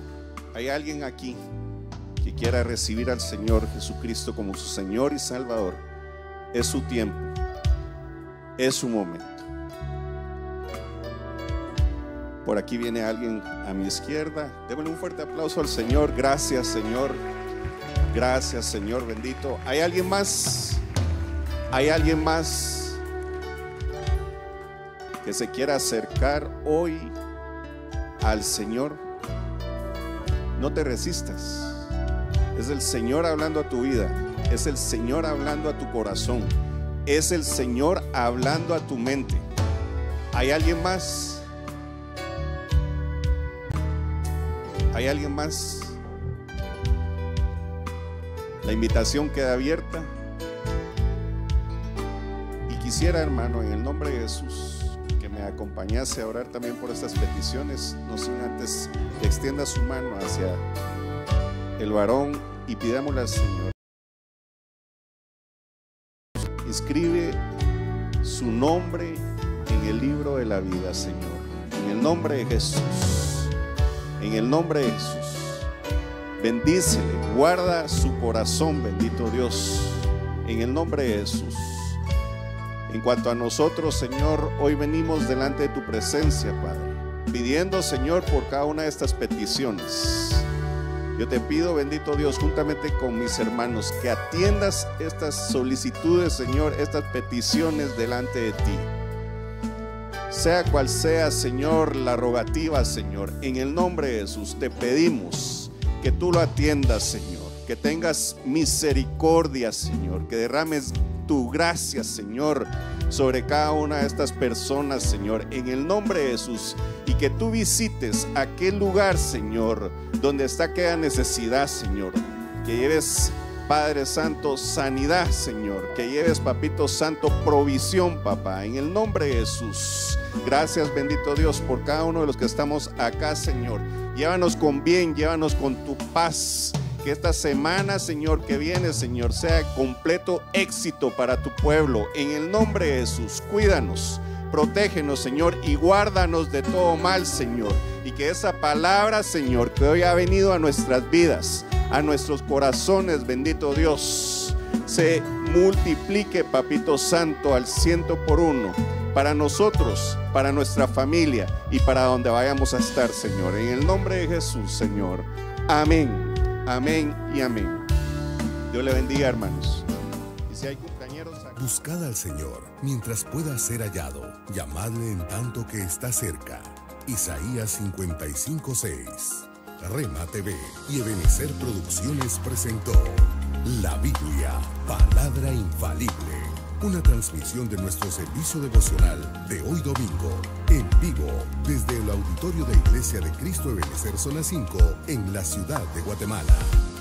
Speaker 2: ¿Hay alguien aquí que quiera recibir al Señor Jesucristo como su Señor y Salvador? Es su tiempo, es su momento. Por aquí viene alguien a mi izquierda. Démosle un fuerte aplauso al Señor. Gracias, Señor. Gracias, Señor bendito. ¿Hay alguien más? ¿Hay alguien más que se quiera acercar hoy al Señor, no te resistas. Es el Señor hablando a tu vida, es el Señor hablando a tu corazón, es el Señor hablando a tu mente. ¿Hay alguien más? ¿Hay alguien más? La invitación queda abierta. Y quisiera, hermano, en el nombre de Jesús, acompañarse a orar también por estas peticiones, no sin antes que extienda su mano hacia el varón y pidámosle al Señor. escribe su nombre en el libro de la vida, Señor. En el nombre de Jesús. En el nombre de Jesús. Bendícele, guarda su corazón, bendito Dios. En el nombre de Jesús. En cuanto a nosotros, Señor, hoy venimos delante de tu presencia, Padre, pidiendo, Señor, por cada una de estas peticiones. Yo te pido, bendito Dios, juntamente con mis hermanos, que atiendas estas solicitudes, Señor, estas peticiones delante de ti. Sea cual sea, Señor, la rogativa, Señor, en el nombre de Jesús te pedimos que tú lo atiendas, Señor que tengas misericordia, Señor, que derrames tu gracia, Señor, sobre cada una de estas personas, Señor, en el nombre de Jesús, y que tú visites aquel lugar, Señor, donde está aquella necesidad, Señor, que lleves Padre Santo, sanidad, Señor. Que lleves, Papito Santo, provisión, papá. En el nombre de Jesús. Gracias, bendito Dios, por cada uno de los que estamos acá, Señor. Llévanos con bien, llévanos con tu paz. Que esta semana, Señor, que viene, Señor, sea completo éxito para tu pueblo. En el nombre de Jesús, cuídanos, protégenos, Señor, y guárdanos de todo mal, Señor. Y que esa palabra, Señor, que hoy ha venido a nuestras vidas, a nuestros corazones, bendito Dios, se multiplique, Papito Santo, al ciento por uno para nosotros, para nuestra familia y para donde vayamos a estar, Señor. En el nombre de Jesús, Señor. Amén. Amén y amén. Dios le bendiga, hermanos. Y hay compañeros Buscad al Señor mientras pueda ser hallado. Llamadle en tanto que está cerca.
Speaker 1: Isaías 55.6. Rema TV y Ebenecer Producciones presentó La Biblia, palabra infalible una
Speaker 2: transmisión de nuestro servicio devocional de hoy domingo, en vivo, desde el auditorio de Iglesia de Cristo Ebenecer Zona 5, en la ciudad de Guatemala.